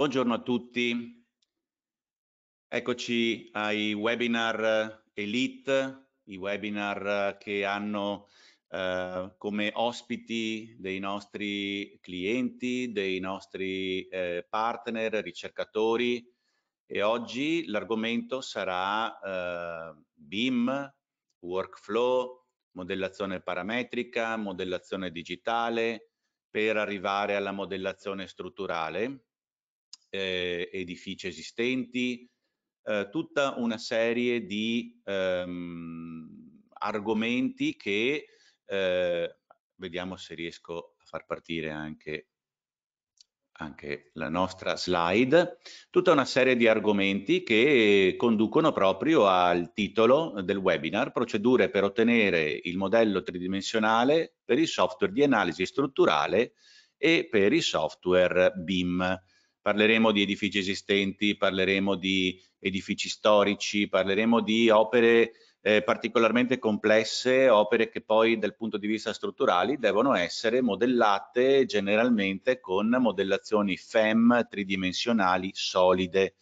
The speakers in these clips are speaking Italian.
Buongiorno a tutti. Eccoci ai webinar eh, Elite, i webinar eh, che hanno eh, come ospiti dei nostri clienti, dei nostri eh, partner, ricercatori e oggi l'argomento sarà eh, BIM, workflow, modellazione parametrica, modellazione digitale per arrivare alla modellazione strutturale eh, edifici esistenti, eh, tutta una serie di ehm, argomenti che eh, vediamo se riesco a far partire anche anche la nostra slide, tutta una serie di argomenti che conducono proprio al titolo del webinar, procedure per ottenere il modello tridimensionale per il software di analisi strutturale e per il software BIM parleremo di edifici esistenti, parleremo di edifici storici, parleremo di opere eh, particolarmente complesse, opere che poi dal punto di vista strutturali devono essere modellate generalmente con modellazioni FEM tridimensionali solide,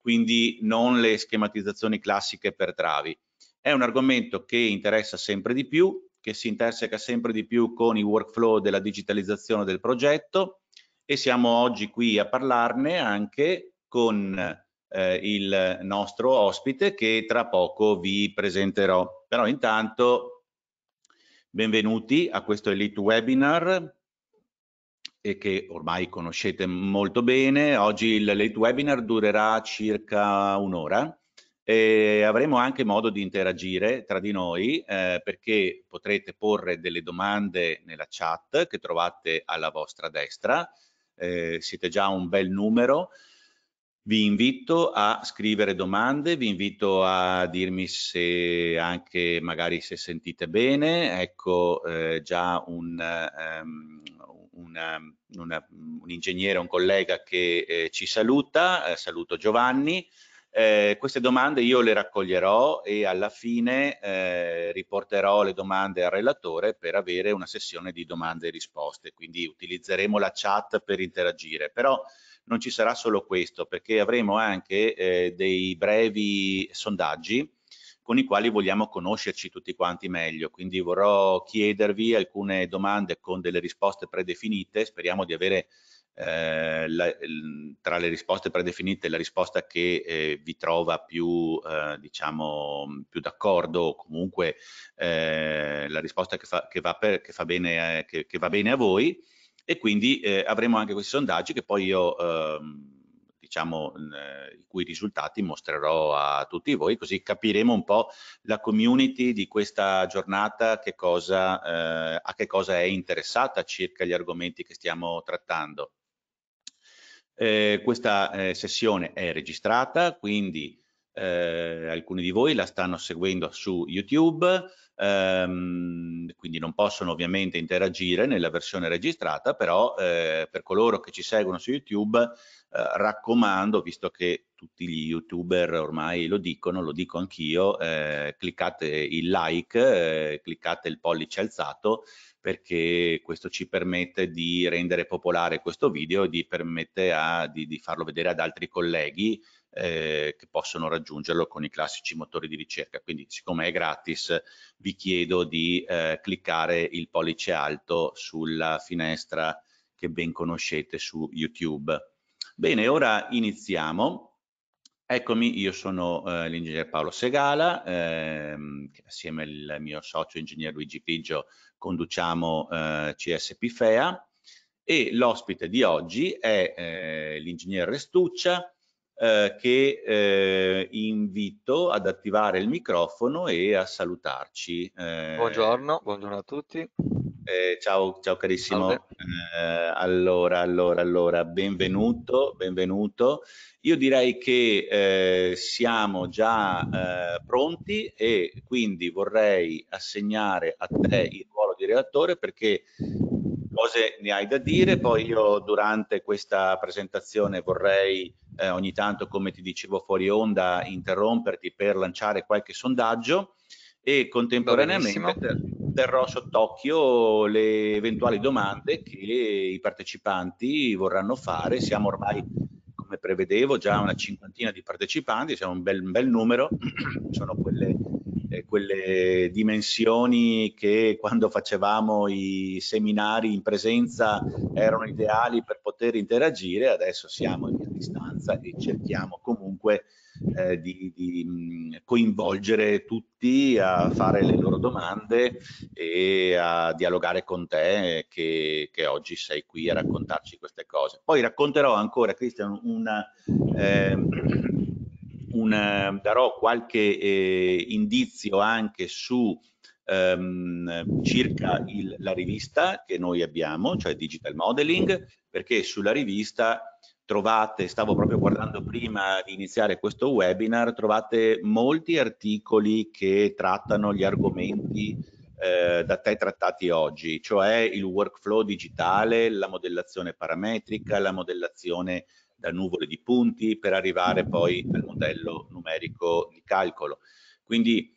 quindi non le schematizzazioni classiche per travi. È un argomento che interessa sempre di più, che si interseca sempre di più con i workflow della digitalizzazione del progetto, e siamo oggi qui a parlarne anche con eh, il nostro ospite che tra poco vi presenterò. Però intanto benvenuti a questo Elite Webinar e che ormai conoscete molto bene. Oggi il Elite Webinar durerà circa un'ora e avremo anche modo di interagire tra di noi eh, perché potrete porre delle domande nella chat che trovate alla vostra destra eh, siete già un bel numero. Vi invito a scrivere domande, vi invito a dirmi se anche magari se sentite bene, ecco eh, già un, um, una, una, un ingegnere, un collega che eh, ci saluta, eh, saluto Giovanni, eh, queste domande io le raccoglierò e alla fine eh, riporterò le domande al relatore per avere una sessione di domande e risposte, quindi utilizzeremo la chat per interagire, però non ci sarà solo questo perché avremo anche eh, dei brevi sondaggi con i quali vogliamo conoscerci tutti quanti meglio, quindi vorrò chiedervi alcune domande con delle risposte predefinite, speriamo di avere eh, la, tra le risposte predefinite la risposta che eh, vi trova più, eh, diciamo, più d'accordo o comunque eh, la risposta che fa, che va, per, che fa bene, eh, che, che, va bene a voi e quindi eh, avremo anche questi sondaggi che poi io ehm, diciamo i cui risultati mostrerò a tutti voi così capiremo un po' la community di questa giornata che cosa, a che cosa è interessata circa gli argomenti che stiamo trattando. Eh, questa eh, sessione è registrata, quindi eh, alcuni di voi la stanno seguendo su YouTube, ehm, quindi non possono ovviamente interagire nella versione registrata, però eh, per coloro che ci seguono su YouTube eh, raccomando, visto che tutti gli youtuber ormai lo dicono, lo dico anch'io, eh, cliccate il like, cliccate il pollice alzato perché questo ci permette di rendere popolare questo video e di permette a, di, di, farlo vedere ad altri colleghi eh, che possono raggiungerlo con i classici motori di ricerca. Quindi siccome è gratis vi chiedo di eh, cliccare il pollice alto sulla finestra che ben conoscete su YouTube. Bene, ora iniziamo. Eccomi, io sono eh, l'ingegnere Paolo Segala, ehm, assieme al mio socio ingegner Luigi Piggio conduciamo eh, CSP FEA e l'ospite di oggi è eh, l'ingegnere Restuccia eh, che eh, invito ad attivare il microfono e a salutarci. Eh. buongiorno, buongiorno a tutti. Eh, ciao, ciao carissimo. Eh, allora, allora, allora, benvenuto, benvenuto. Io direi che eh, siamo già eh, pronti e quindi vorrei assegnare a te il di relatore perché cose ne hai da dire, poi io durante questa presentazione vorrei eh, ogni tanto, come ti dicevo fuori onda, interromperti per lanciare qualche sondaggio e contemporaneamente terrò sott'occhio le eventuali domande che i partecipanti vorranno fare. Siamo ormai, come prevedevo, già una cinquantina di partecipanti, siamo un bel, un bel numero, sono quelle eh, quelle dimensioni che quando facevamo i seminari in presenza erano ideali per poter interagire, adesso siamo a distanza e cerchiamo comunque eh, di, di, coinvolgere tutti a fare le loro domande e a dialogare con te che, che oggi sei qui a raccontarci queste cose. Poi racconterò ancora, Cristian, una... Eh, un, ehm, darò qualche eh, indizio anche su ehm, circa il, la rivista che noi abbiamo, cioè Digital Modeling, perché sulla rivista trovate, stavo proprio guardando prima di iniziare questo webinar, trovate molti articoli che trattano gli argomenti eh, da te trattati oggi, cioè il workflow digitale, la modellazione parametrica, la modellazione da nuvole di punti per arrivare poi al modello numerico di calcolo. Quindi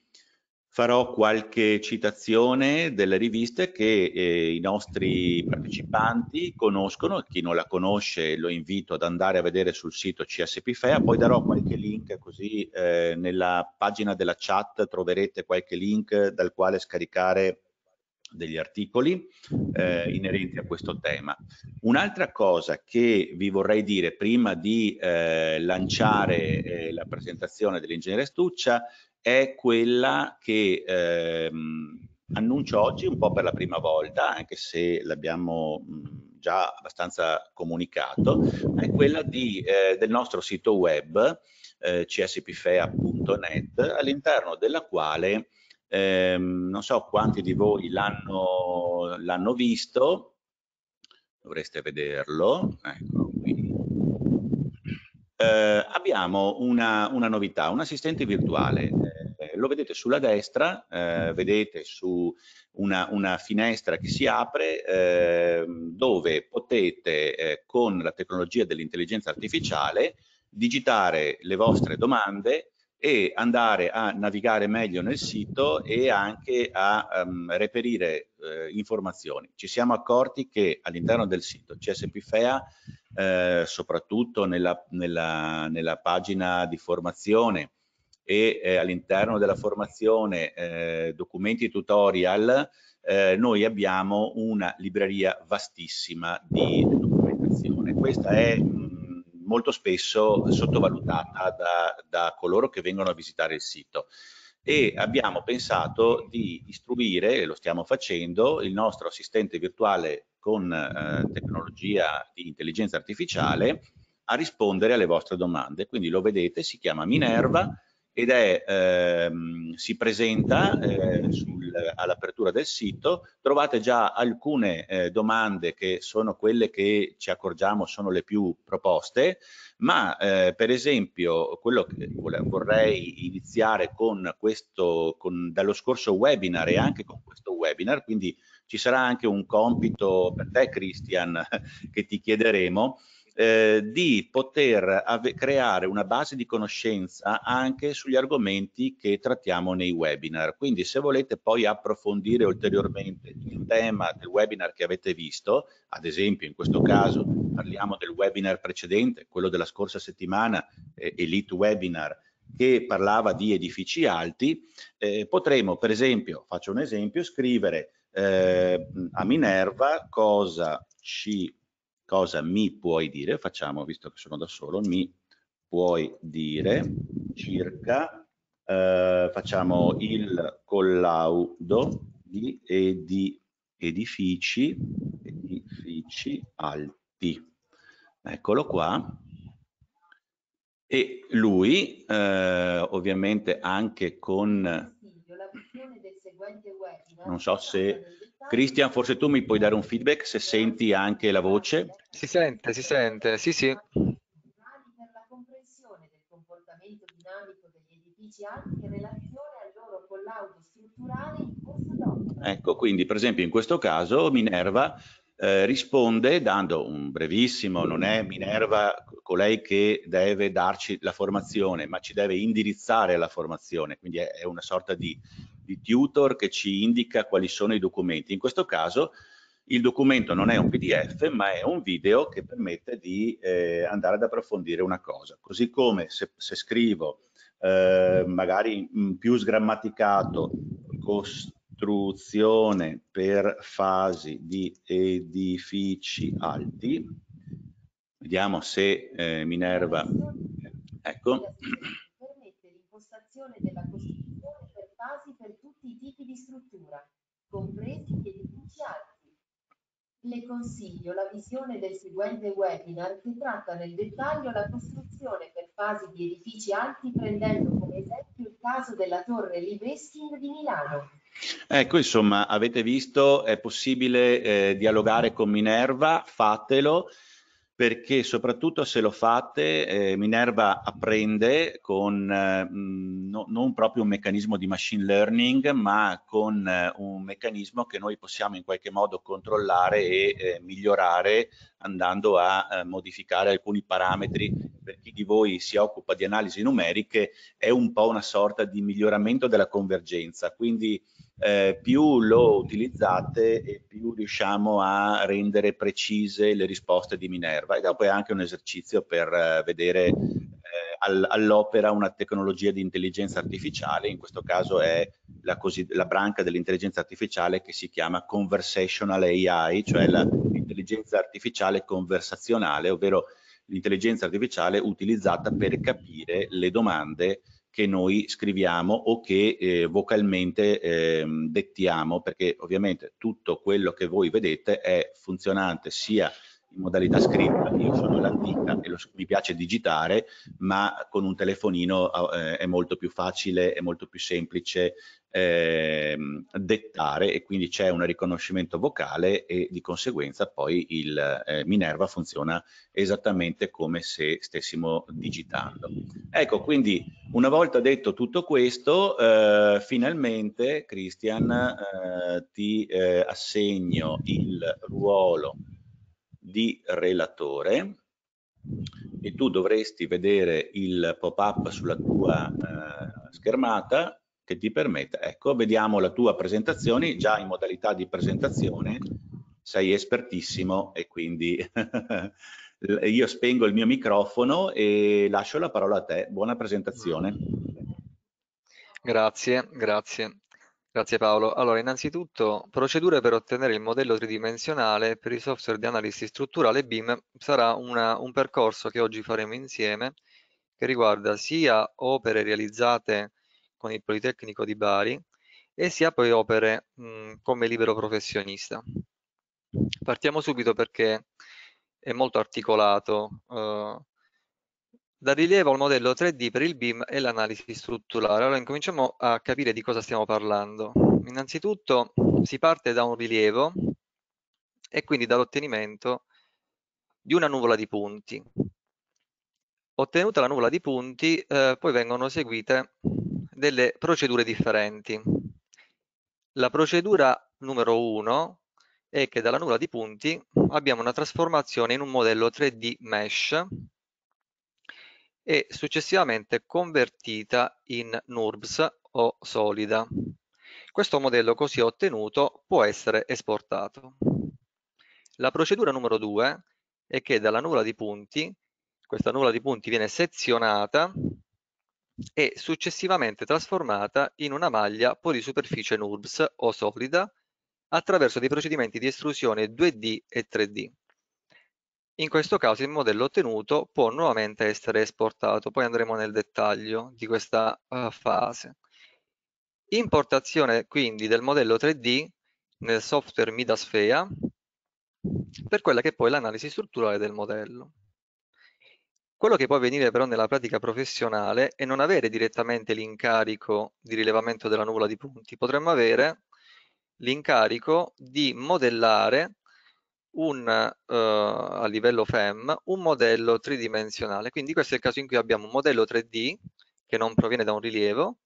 farò qualche citazione delle riviste che eh, i nostri partecipanti conoscono, chi non la conosce lo invito ad andare a vedere sul sito CSPFEA, poi darò qualche link così eh, nella pagina della chat troverete qualche link dal quale scaricare degli articoli eh, inerenti a questo tema. Un'altra cosa che vi vorrei dire prima di eh, lanciare eh, la presentazione dell'ingegnere Stuccia è quella che ehm, annuncio oggi un po' per la prima volta, anche se l'abbiamo già abbastanza comunicato, è quella di, eh, del nostro sito web eh, cspfea.net all'interno della quale eh, non so quanti di voi l'hanno visto, dovreste vederlo, ecco qui. Eh, abbiamo una, una, novità, un assistente virtuale. Eh, lo vedete sulla destra, eh, vedete su una, una, finestra che si apre ehm, dove potete eh, con la tecnologia dell'intelligenza artificiale digitare le vostre domande e andare a navigare meglio nel sito e anche a um, reperire eh, informazioni. Ci siamo accorti che all'interno del sito CSPFEA, eh, soprattutto nella, nella, nella, pagina di formazione e eh, all'interno della formazione eh, documenti tutorial, eh, noi abbiamo una libreria vastissima di documentazione. Questa è molto spesso sottovalutata da, da coloro che vengono a visitare il sito e abbiamo pensato di istruire, e lo stiamo facendo, il nostro assistente virtuale con eh, tecnologia di intelligenza artificiale a rispondere alle vostre domande. Quindi lo vedete, si chiama Minerva ed è, ehm, si presenta eh, all'apertura del sito, trovate già alcune eh, domande che sono quelle che ci accorgiamo sono le più proposte, ma eh, per esempio quello che vorrei iniziare con questo, con, dallo scorso webinar e anche con questo webinar, quindi ci sarà anche un compito per te Christian che ti chiederemo, eh, di poter creare una base di conoscenza anche sugli argomenti che trattiamo nei webinar. Quindi se volete poi approfondire ulteriormente il tema del webinar che avete visto, ad esempio in questo caso parliamo del webinar precedente, quello della scorsa settimana, eh, Elite Webinar, che parlava di edifici alti, eh, potremo per esempio, faccio un esempio, scrivere eh, a Minerva cosa ci cosa mi puoi dire, facciamo, visto che sono da solo, mi puoi dire circa, eh, facciamo il collaudo di edi, edifici, edifici alti. Eccolo qua. E lui, eh, ovviamente anche con... Non so se Cristian, forse tu mi puoi dare un feedback se senti anche la voce. Si sente, si sente, sì, sì. Ecco, quindi per esempio in questo caso Minerva eh, risponde dando un brevissimo, non è Minerva colei che deve darci la formazione, ma ci deve indirizzare alla formazione, quindi è, è una sorta di di tutor che ci indica quali sono i documenti. In questo caso il documento non è un PDF, ma è un video che permette di eh, andare ad approfondire una cosa. Così come se, se scrivo eh, magari più sgrammaticato costruzione per fasi di edifici alti, vediamo se eh, Minerva... Ecco. Permette l'impostazione della costruzione di struttura, compresi gli edifici alti. Le consiglio la visione del seguente webinar che tratta nel dettaglio la costruzione per fasi di edifici alti prendendo come esempio il caso della torre Livesking di Milano. Ecco, insomma, avete visto, è possibile eh, dialogare con Minerva, fatelo perché soprattutto se lo fate eh, Minerva apprende con eh, no, non proprio un meccanismo di machine learning ma con eh, un meccanismo che noi possiamo in qualche modo controllare e eh, migliorare andando a eh, modificare alcuni parametri. Per chi di voi si occupa di analisi numeriche è un po' una sorta di miglioramento della convergenza, quindi eh, più lo utilizzate e più riusciamo a rendere precise le risposte di Minerva e dopo è anche un esercizio per eh, vedere all, all'opera una tecnologia di intelligenza artificiale, in questo caso è la, la branca dell'intelligenza artificiale che si chiama conversational AI, cioè l'intelligenza artificiale conversazionale, ovvero l'intelligenza artificiale utilizzata per capire le domande che noi scriviamo o che eh, vocalmente eh, dettiamo, perché ovviamente tutto quello che voi vedete è funzionante sia in modalità script, io sono l'antica e lo, mi piace digitare, ma con un telefonino eh, è molto più facile, è molto più semplice eh, dettare e quindi c'è un riconoscimento vocale e di conseguenza poi il eh, Minerva funziona esattamente come se stessimo digitando. Ecco, quindi una volta detto tutto questo, eh, finalmente Christian eh, ti eh, assegno il ruolo di relatore e tu dovresti vedere il pop-up sulla tua eh, schermata che ti permette, ecco, vediamo la tua presentazione, già in modalità di presentazione sei espertissimo e quindi io spengo il mio microfono e lascio la parola a te, buona presentazione. Grazie, grazie. Grazie Paolo. Allora, innanzitutto, procedure per ottenere il modello tridimensionale per i software di analisi strutturale BIM sarà una, un percorso che oggi faremo insieme che riguarda sia opere realizzate con il Politecnico di Bari e sia poi opere mh, come libero professionista. Partiamo subito perché è molto articolato eh, da rilievo al modello 3D per il BIM e l'analisi strutturale. Allora incominciamo a capire di cosa stiamo parlando. Innanzitutto si parte da un rilievo e quindi dall'ottenimento di una nuvola di punti. Ottenuta la nuvola di punti, eh, poi vengono seguite delle procedure differenti. La procedura numero 1 è che dalla nuvola di punti abbiamo una trasformazione in un modello 3D mesh e successivamente convertita in NURBS o solida. Questo modello così ottenuto può essere esportato. La procedura numero 2 è che dalla nuvola di punti, questa nuvola di punti viene sezionata e successivamente trasformata in una maglia polisuperficie NURBS o solida attraverso dei procedimenti di estrusione 2D e 3D. In questo caso il modello ottenuto può nuovamente essere esportato, poi andremo nel dettaglio di questa uh, fase. Importazione quindi del modello 3D nel software Midasfea per quella che è poi l'analisi strutturale del modello. Quello che può avvenire però nella pratica professionale è non avere direttamente l'incarico di rilevamento della nuvola di punti, potremmo avere l'incarico di modellare un, eh, a livello FEM un modello tridimensionale. Quindi questo è il caso in cui abbiamo un modello 3D che non proviene da un rilievo,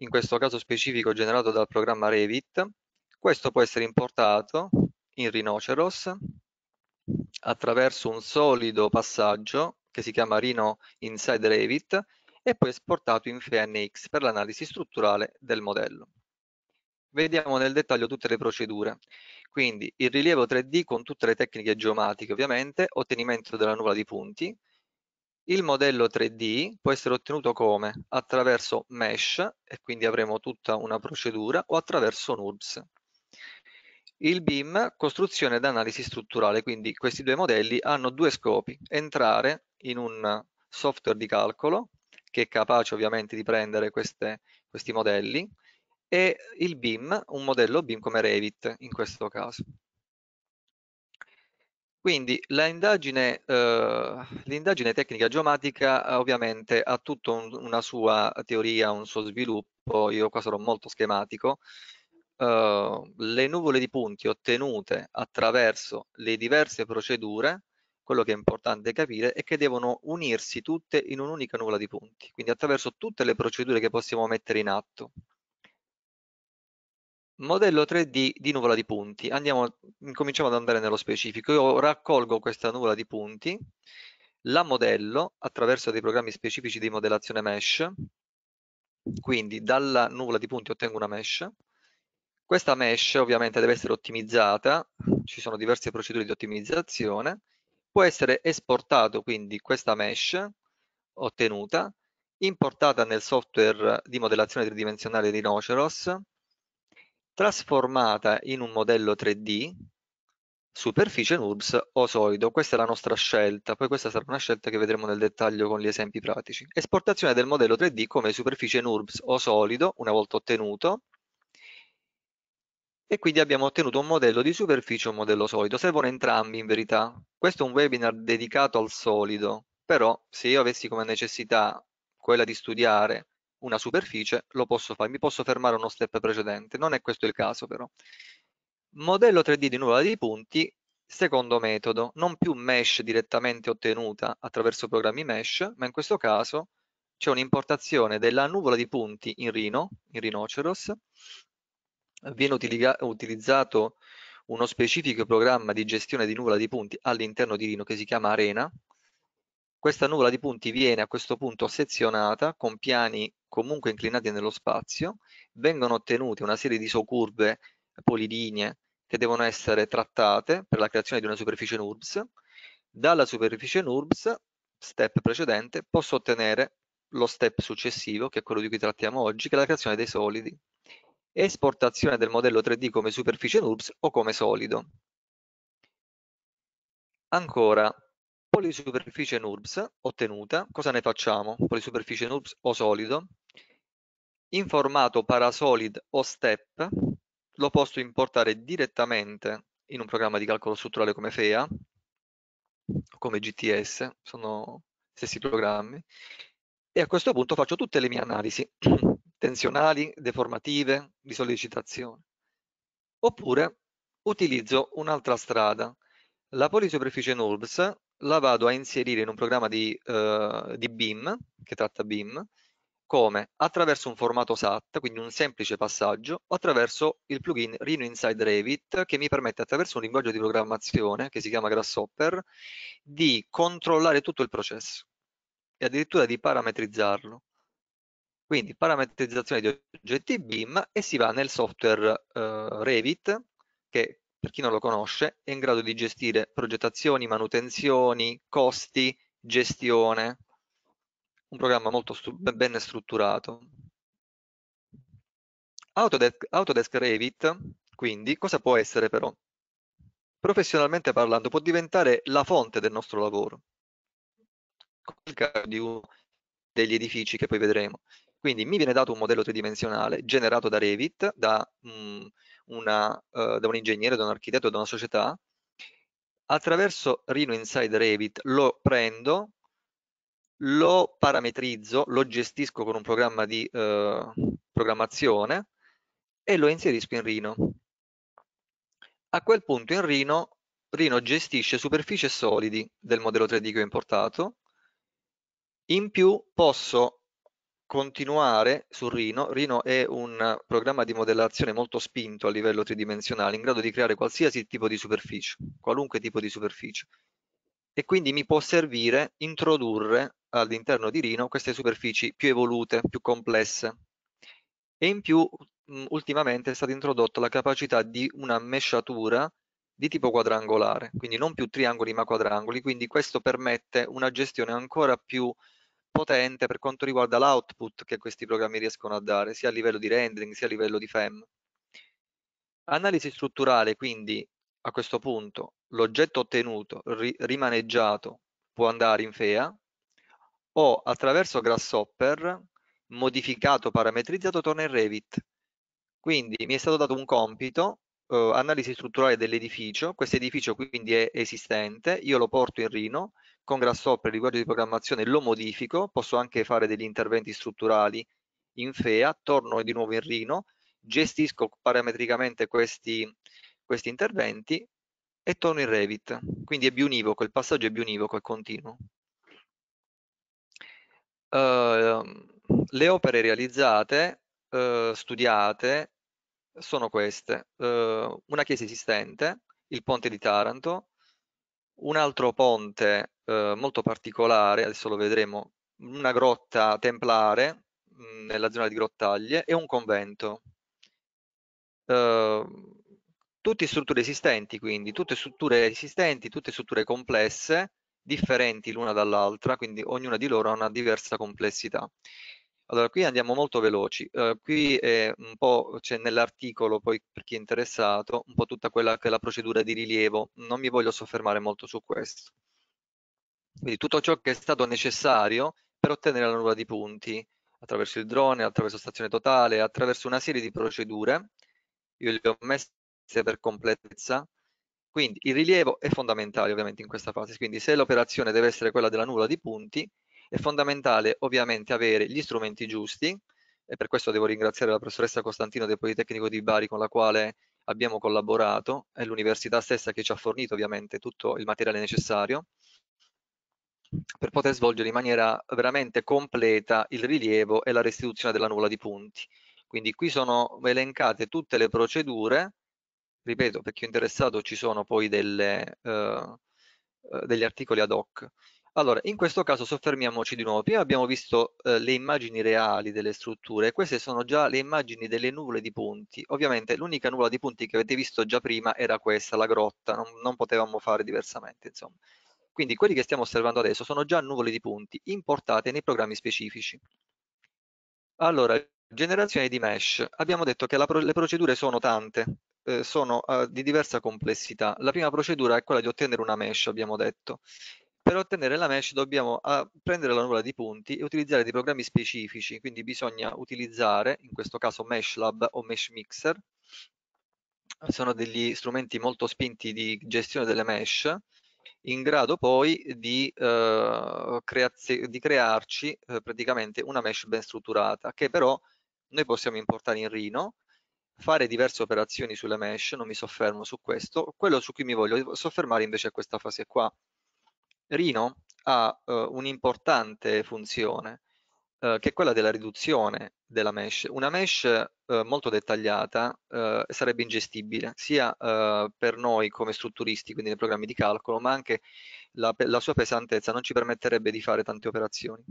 in questo caso specifico generato dal programma Revit. Questo può essere importato in Rhinoceros attraverso un solido passaggio che si chiama Rhino Inside Revit e poi esportato in FNX per l'analisi strutturale del modello. Vediamo nel dettaglio tutte le procedure. Quindi il rilievo 3D con tutte le tecniche geomatiche ovviamente, ottenimento della nuvola di punti. Il modello 3D può essere ottenuto come? Attraverso mesh, e quindi avremo tutta una procedura, o attraverso NURBS. Il BIM, costruzione ed analisi strutturale, quindi questi due modelli hanno due scopi, entrare in un software di calcolo, che è capace ovviamente di prendere queste, questi modelli, e il BIM, un modello BIM come Revit in questo caso. Quindi eh, l'indagine eh, tecnica geomatica eh, ovviamente ha tutta un, una sua teoria, un suo sviluppo, io qua sarò molto schematico. Eh, le nuvole di punti ottenute attraverso le diverse procedure, quello che è importante capire è che devono unirsi tutte in un'unica nuvola di punti, quindi attraverso tutte le procedure che possiamo mettere in atto. Modello 3D di nuvola di punti. Andiamo, cominciamo ad andare nello specifico. Io raccolgo questa nuvola di punti, la modello attraverso dei programmi specifici di modellazione mesh. Quindi dalla nuvola di punti ottengo una mesh. Questa mesh ovviamente deve essere ottimizzata, ci sono diverse procedure di ottimizzazione. Può essere esportato quindi questa mesh ottenuta, importata nel software di modellazione tridimensionale di Noceros trasformata in un modello 3D, superficie NURBS o solido. Questa è la nostra scelta, poi questa sarà una scelta che vedremo nel dettaglio con gli esempi pratici. Esportazione del modello 3D come superficie NURBS o solido una volta ottenuto e quindi abbiamo ottenuto un modello di superficie e un modello solido. Servono entrambi in verità. Questo è un webinar dedicato al solido, però se io avessi come necessità quella di studiare una superficie, lo posso fare, mi posso fermare uno step precedente, non è questo il caso però. Modello 3D di nuvola di punti, secondo metodo, non più mesh direttamente ottenuta attraverso programmi mesh, ma in questo caso c'è un'importazione della nuvola di punti in Rhino, in Rhinoceros, viene utilizzato uno specifico programma di gestione di nuvola di punti all'interno di Rhino che si chiama Arena, questa nuvola di punti viene a questo punto sezionata con piani comunque inclinati nello spazio, vengono ottenute una serie di isocurve polilinee che devono essere trattate per la creazione di una superficie NURBS. Dalla superficie NURBS, step precedente, posso ottenere lo step successivo, che è quello di cui trattiamo oggi, che è la creazione dei solidi. Esportazione del modello 3D come superficie NURBS o come solido. Ancora, polisuperficie NURBS ottenuta, cosa ne facciamo? Polisuperficie NURBS o solido, in formato parasolid o step, lo posso importare direttamente in un programma di calcolo strutturale come FEA, o come GTS, sono stessi programmi, e a questo punto faccio tutte le mie analisi tensionali, deformative, di sollecitazione. Oppure utilizzo un'altra strada, la polisuperficie NURBS la vado a inserire in un programma di, uh, di BIM, che tratta BIM, come attraverso un formato SAT, quindi un semplice passaggio, o attraverso il plugin Rhino Inside Revit che mi permette attraverso un linguaggio di programmazione che si chiama Grasshopper di controllare tutto il processo e addirittura di parametrizzarlo. Quindi parametrizzazione di oggetti BIM e si va nel software eh, Revit che per chi non lo conosce, è in grado di gestire progettazioni, manutenzioni, costi, gestione. Un programma molto stru ben strutturato. Autodesk, Autodesk Revit, quindi, cosa può essere però? Professionalmente parlando, può diventare la fonte del nostro lavoro. Come il caso di uno degli edifici che poi vedremo. Quindi mi viene dato un modello tridimensionale generato da Revit, da mh, mm, una, uh, da un ingegnere, da un architetto, da una società, attraverso Rhino Inside Revit lo prendo, lo parametrizzo, lo gestisco con un programma di uh, programmazione e lo inserisco in Rhino. A quel punto in Rhino, Rhino gestisce superfici solidi del modello 3D che ho importato, in più posso continuare su Rhino. Rhino è un programma di modellazione molto spinto a livello tridimensionale, in grado di creare qualsiasi tipo di superficie, qualunque tipo di superficie. E quindi mi può servire introdurre all'interno di Rhino queste superfici più evolute, più complesse. E in più, mm, ultimamente è stata introdotta la capacità di una mesciatura di tipo quadrangolare, quindi non più triangoli ma quadrangoli, quindi questo permette una gestione ancora più potente per quanto riguarda l'output che questi programmi riescono a dare, sia a livello di rendering, sia a livello di FEM. Analisi strutturale, quindi, a questo punto, l'oggetto ottenuto, ri rimaneggiato, può andare in FEA o attraverso Grasshopper, modificato, parametrizzato, torna in Revit. Quindi mi è stato dato un compito, eh, analisi strutturale dell'edificio, questo edificio quindi è esistente, io lo porto in Rhino con Grasshopper il linguaggio di programmazione lo modifico, posso anche fare degli interventi strutturali in FEA, torno di nuovo in Rhino, gestisco parametricamente questi, questi interventi e torno in Revit. Quindi è bionivoco, il passaggio è bionivoco, è continuo. Uh, le opere realizzate, uh, studiate, sono queste. Uh, una chiesa esistente, il ponte di Taranto, un altro ponte eh, molto particolare, adesso lo vedremo, una grotta templare mh, mm, nella zona di Grottaglie e un convento. Eh, tutte strutture esistenti, quindi tutte strutture esistenti, tutte strutture complesse, differenti l'una dall'altra, quindi ognuna di loro ha una diversa complessità. Allora, qui andiamo molto veloci. Uh, qui è un po', c'è nell'articolo, poi per chi è interessato, un po' tutta quella che è la procedura di rilievo. Non mi voglio soffermare molto su questo. Quindi tutto ciò che è stato necessario per ottenere la nuvola di punti, attraverso il drone, attraverso stazione totale, attraverso una serie di procedure, io le ho messe per completezza, quindi il rilievo è fondamentale ovviamente in questa fase, quindi se l'operazione deve essere quella della nuvola di punti, è fondamentale ovviamente avere gli strumenti giusti, e per questo devo ringraziare la professoressa Costantino del Politecnico di Bari con la quale abbiamo collaborato, è l'università stessa che ci ha fornito ovviamente tutto il materiale necessario, per poter svolgere in maniera veramente completa il rilievo e la restituzione della nuvola di punti. Quindi qui sono elencate tutte le procedure, ripeto per chi è interessato ci sono poi delle, eh, eh, degli articoli ad hoc. Allora, in questo caso soffermiamoci di nuovo. Prima abbiamo visto eh, le immagini reali delle strutture, queste sono già le immagini delle nuvole di punti. Ovviamente l'unica nuvola di punti che avete visto già prima era questa, la grotta, non, non potevamo fare diversamente, insomma. Quindi quelli che stiamo osservando adesso sono già nuvole di punti importate nei programmi specifici. Allora, generazione di mesh. Abbiamo detto che pro le procedure sono tante, eh, sono eh, di diversa complessità. La prima procedura è quella di ottenere una mesh, abbiamo detto. Per ottenere la mesh dobbiamo eh, prendere la nuvola di punti e utilizzare dei programmi specifici, quindi bisogna utilizzare, in questo caso MeshLab o MeshMixer, sono degli strumenti molto spinti di gestione delle mesh, in grado poi di, eh, di crearci eh, praticamente una mesh ben strutturata che però noi possiamo importare in Rhino, fare diverse operazioni sulle mesh, non mi soffermo su questo, quello su cui mi voglio soffermare invece è questa fase qua. Rhino ha eh, un'importante funzione eh, che è quella della riduzione della mesh. Una mesh eh, molto dettagliata eh, sarebbe ingestibile sia eh, per noi come strutturisti, quindi nei programmi di calcolo, ma anche la, la sua pesantezza non ci permetterebbe di fare tante operazioni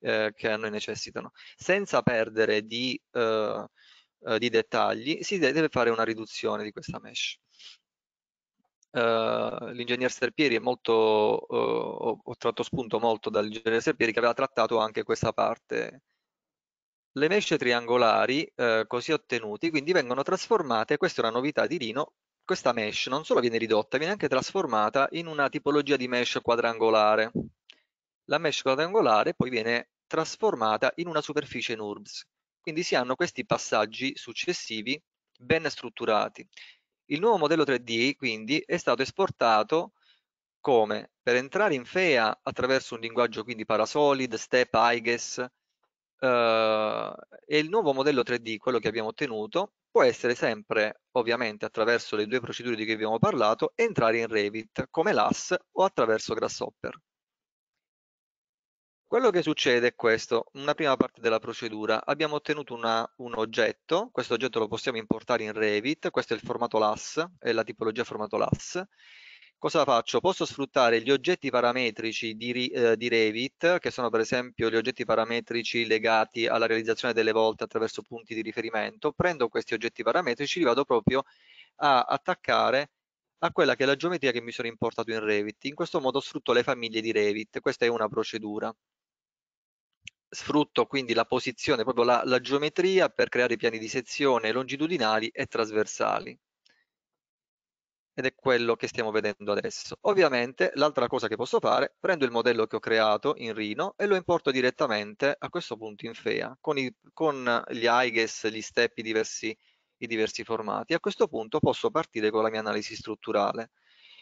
eh, che a noi necessitano. Senza perdere di, di dettagli si deve fare una riduzione di questa mesh eh, l'ingegner Serpieri è molto, eh, ho, ho tratto spunto molto dall'ingegner Serpieri che aveva trattato anche questa parte. Le mesce triangolari eh, così ottenute quindi vengono trasformate, questa è una novità di Rino, questa mesh non solo viene ridotta, viene anche trasformata in una tipologia di mesh quadrangolare. La mesh quadrangolare poi viene trasformata in una superficie NURBS. Quindi si hanno questi passaggi successivi ben strutturati. Il nuovo modello 3D quindi è stato esportato come per entrare in FEA attraverso un linguaggio quindi Parasolid, Step, IGES eh, e il nuovo modello 3D, quello che abbiamo ottenuto, può essere sempre ovviamente attraverso le due procedure di cui abbiamo parlato entrare in Revit come LAS o attraverso Grasshopper. Quello che succede è questo, una prima parte della procedura, abbiamo ottenuto una, un oggetto, questo oggetto lo possiamo importare in Revit, questo è il formato LAS, è la tipologia formato LAS, cosa faccio? Posso sfruttare gli oggetti parametrici di, eh, di, Revit, che sono per esempio gli oggetti parametrici legati alla realizzazione delle volte attraverso punti di riferimento, prendo questi oggetti parametrici, e li vado proprio a attaccare a quella che è la geometria che mi sono importato in Revit. In questo modo sfrutto le famiglie di Revit, questa è una procedura sfrutto quindi la posizione, proprio la, la geometria per creare piani di sezione longitudinali e trasversali ed è quello che stiamo vedendo adesso. Ovviamente l'altra cosa che posso fare, prendo il modello che ho creato in Rhino e lo importo direttamente a questo punto in FEA con, i, con gli IGES, gli step, i diversi, i diversi formati. A questo punto posso partire con la mia analisi strutturale.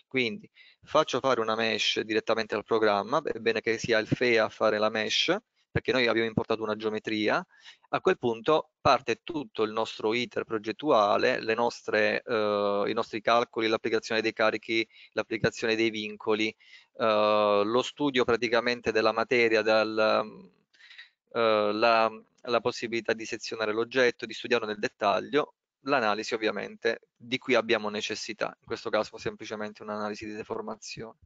Quindi faccio fare una mesh direttamente al programma, è bene che sia il FEA a fare la mesh, perché noi abbiamo importato una geometria, a quel punto parte tutto il nostro iter progettuale, nostre, eh, i nostri calcoli, l'applicazione dei carichi, l'applicazione dei vincoli, eh, lo studio praticamente della materia, dal, eh, la, la possibilità di sezionare l'oggetto, di studiarlo nel dettaglio, l'analisi ovviamente di cui abbiamo necessità, in questo caso semplicemente un'analisi di deformazione.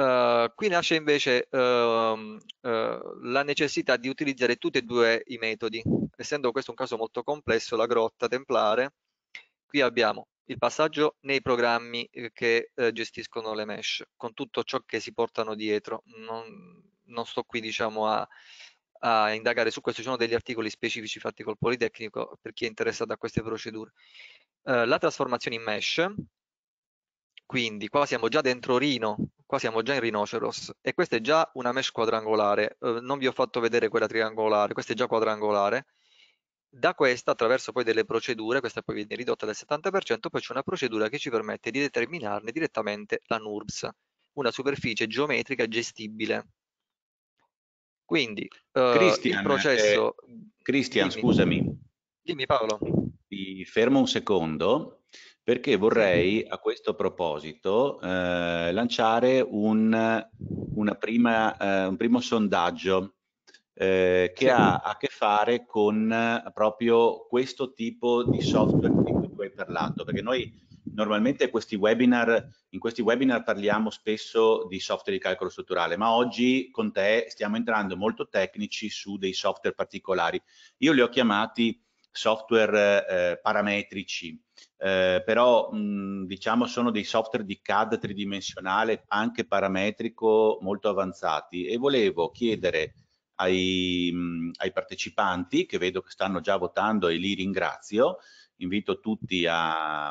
Eh, qui nasce invece uh, uh, la necessità di utilizzare tutti e due i metodi. Essendo questo un caso molto complesso, la grotta templare, qui abbiamo il passaggio nei programmi eh, che gestiscono le mesh, con tutto ciò che si portano dietro. Non, non sto qui diciamo, a, a, indagare su questo, ci sono degli articoli specifici fatti col Politecnico per chi è interessato a queste procedure. la trasformazione in mesh, quindi qua siamo già dentro Rino, Qua siamo già in Rhinoceros e questa è già una mesh quadrangolare. Eh, non vi ho fatto vedere quella triangolare, questa è già quadrangolare. Da questa, attraverso poi delle procedure, questa poi viene ridotta del 70%, poi c'è una procedura che ci permette di determinarne direttamente la NURBS, una superficie geometrica gestibile. Quindi, eh, Christian, il processo... Eh, Christian, scusami. Dimmi Paolo. Ti fermo un secondo perché vorrei a questo proposito eh, lanciare un, prima, eh, un, primo sondaggio eh, che ha a che fare con eh, proprio questo tipo di software di cui tu hai parlato, perché noi normalmente questi webinar, in questi webinar parliamo spesso di software di calcolo strutturale, ma oggi con te stiamo entrando molto tecnici su dei software particolari. Io li ho chiamati software eh, parametrici, eh, però mh, diciamo sono dei software di CAD tridimensionale anche parametrico molto avanzati e volevo chiedere ai, mh, ai partecipanti che vedo che stanno già votando e li ringrazio, invito tutti a,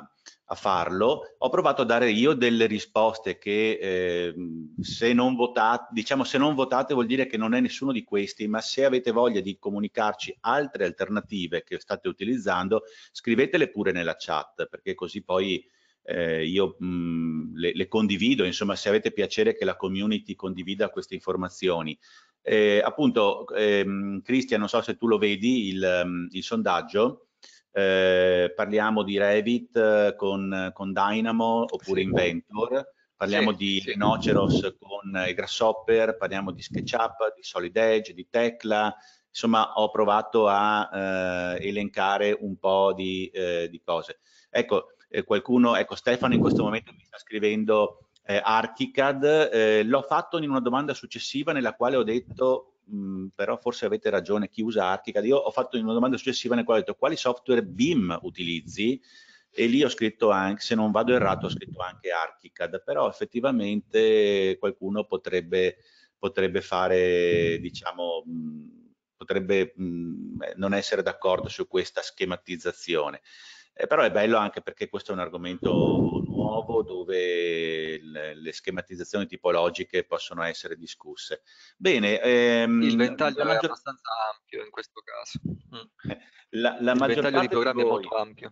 a farlo, ho provato a dare io delle risposte che eh, se non votate, diciamo se non votate vuol dire che non è nessuno di questi, ma se avete voglia di comunicarci altre alternative che state utilizzando, scrivetele pure nella chat, perché così poi eh, io mh, le, le, condivido, insomma se avete piacere che la community condivida queste informazioni. Eh, appunto, ehm, Cristian, non so se tu lo vedi, il, il sondaggio, eh, parliamo di Revit eh, con, con Dynamo oppure sì. Inventor, parliamo sì, di sì. Rhinoceros con eh, Grasshopper, parliamo di SketchUp, di Solid Edge, di Tecla, insomma ho provato a eh, elencare un po' di, eh, di cose. Ecco, eh, qualcuno, ecco Stefano in questo momento mi sta scrivendo eh, Archicad, l'ho fatto in una domanda successiva nella quale ho detto Mm, però forse avete ragione chi usa Archicad. Io ho fatto una domanda successiva nella quale ho detto quali software BIM utilizzi e lì ho scritto anche, se non vado errato, ho scritto anche Archicad, però effettivamente qualcuno potrebbe, potrebbe fare, diciamo, mm, potrebbe mm, non essere d'accordo su questa schematizzazione. Eh, però è bello anche perché questo è un argomento nuovo dove le, le schematizzazioni tipologiche possono essere discusse. Bene, ehm, il ventaglio maggior... è abbastanza ampio in questo caso. Mm. Eh, la, la il ventaglio dei programmi voi... è molto ampio.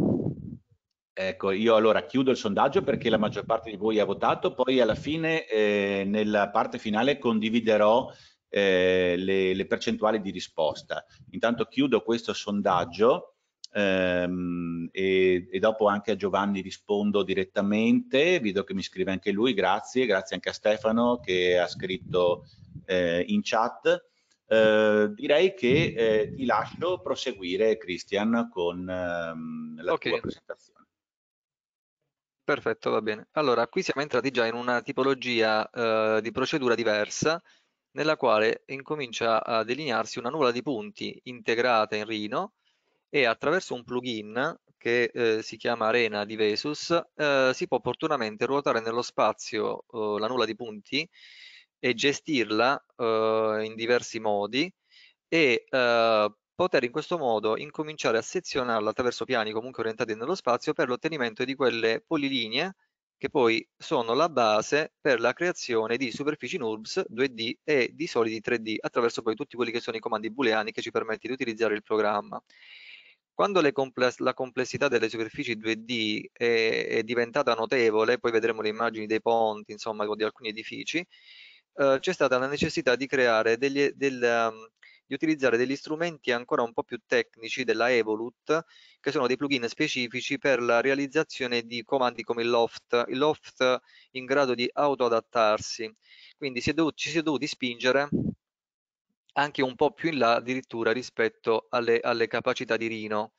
Ecco, io allora chiudo il sondaggio perché la maggior parte di voi ha votato, poi alla fine, eh, nella parte finale, condividerò eh, le, le percentuali di risposta. Intanto chiudo questo sondaggio ehm, e, e, dopo anche a Giovanni rispondo direttamente, vedo che mi scrive anche lui, grazie, grazie anche a Stefano che ha scritto eh, in chat. Eh, direi che eh, ti lascio proseguire Christian con ehm, la okay. tua presentazione. Perfetto, va bene. Allora, qui siamo entrati già in una tipologia eh, di procedura diversa, nella quale incomincia a delinearsi una nuvola di punti integrata in Rhino e attraverso un plugin che eh, si chiama Arena di Vesus eh, si può opportunamente ruotare nello spazio eh, la nulla di punti e gestirla eh, in diversi modi e eh, poter in questo modo incominciare a sezionarla attraverso piani comunque orientati nello spazio per l'ottenimento di quelle polilinee che poi sono la base per la creazione di superfici NURBS 2D e di solidi 3D attraverso poi tutti quelli che sono i comandi booleani che ci permette di utilizzare il programma. Quando compl- la complessità delle superfici 2D è, è, diventata notevole, poi vedremo le immagini dei ponti, insomma, di alcuni edifici, eh, c'è stata la necessità di creare degli, del, um, di utilizzare degli strumenti ancora un po' più tecnici della Evolut, che sono dei plugin specifici per la realizzazione di comandi come il loft, il loft in grado di autoadattarsi. Quindi si dovuti, ci si è dovuti spingere anche un po' più in là addirittura rispetto alle, alle capacità di Rino.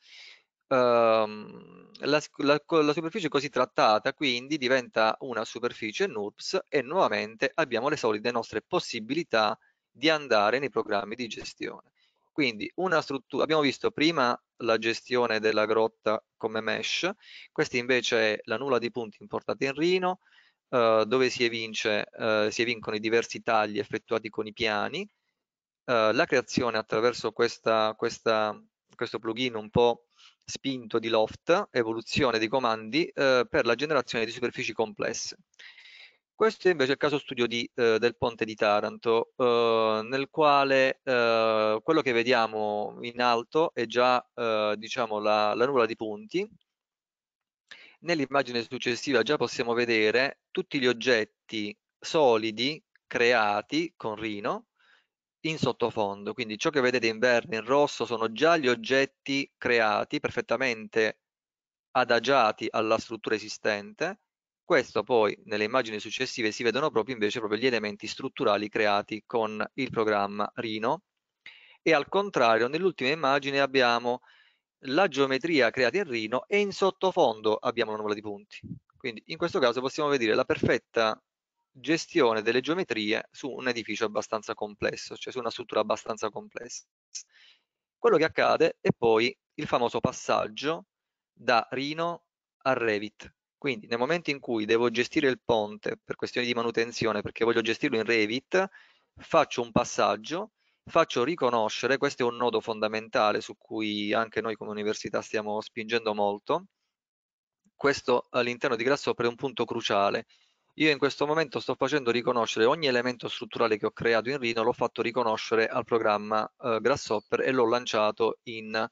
Uh, la, la, la, superficie così trattata quindi diventa una superficie NURBS e nuovamente abbiamo le solide nostre possibilità di andare nei programmi di gestione. Quindi una struttura, abbiamo visto prima la gestione della grotta come mesh, questa invece è la nulla di punti importata in Rhino, uh, eh, dove si, evince, uh, si evincono i diversi tagli effettuati con i piani, eh, la creazione attraverso questa, questa, questo plugin un po' spinto di loft, evoluzione dei comandi eh, per la generazione di superfici complesse. Questo è invece il caso studio di, eh, del ponte di Taranto, eh, nel quale eh, quello che vediamo in alto è già eh, diciamo la, la, nuvola di punti. Nell'immagine successiva già possiamo vedere tutti gli oggetti solidi creati con Rhino in sottofondo, quindi ciò che vedete in verde, in rosso, sono già gli oggetti creati perfettamente adagiati alla struttura esistente, questo poi nelle immagini successive si vedono proprio invece proprio gli elementi strutturali creati con il programma rino e al contrario nell'ultima immagine abbiamo la geometria creata in rino e in sottofondo abbiamo la nuvola di punti. Quindi in questo caso possiamo vedere la perfetta gestione delle geometrie su un edificio abbastanza complesso, cioè su una struttura abbastanza complessa. Quello che accade è poi il famoso passaggio da Rhino a Revit. Quindi nel momento in cui devo gestire il ponte per questioni di manutenzione, perché voglio gestirlo in Revit, faccio un passaggio, faccio riconoscere, questo è un nodo fondamentale su cui anche noi come università stiamo spingendo molto, questo all'interno di Grasshopper è un punto cruciale, io in questo momento sto facendo riconoscere ogni elemento strutturale che ho creato in Rhino, l'ho fatto riconoscere al programma eh, Grasshopper e l'ho lanciato in,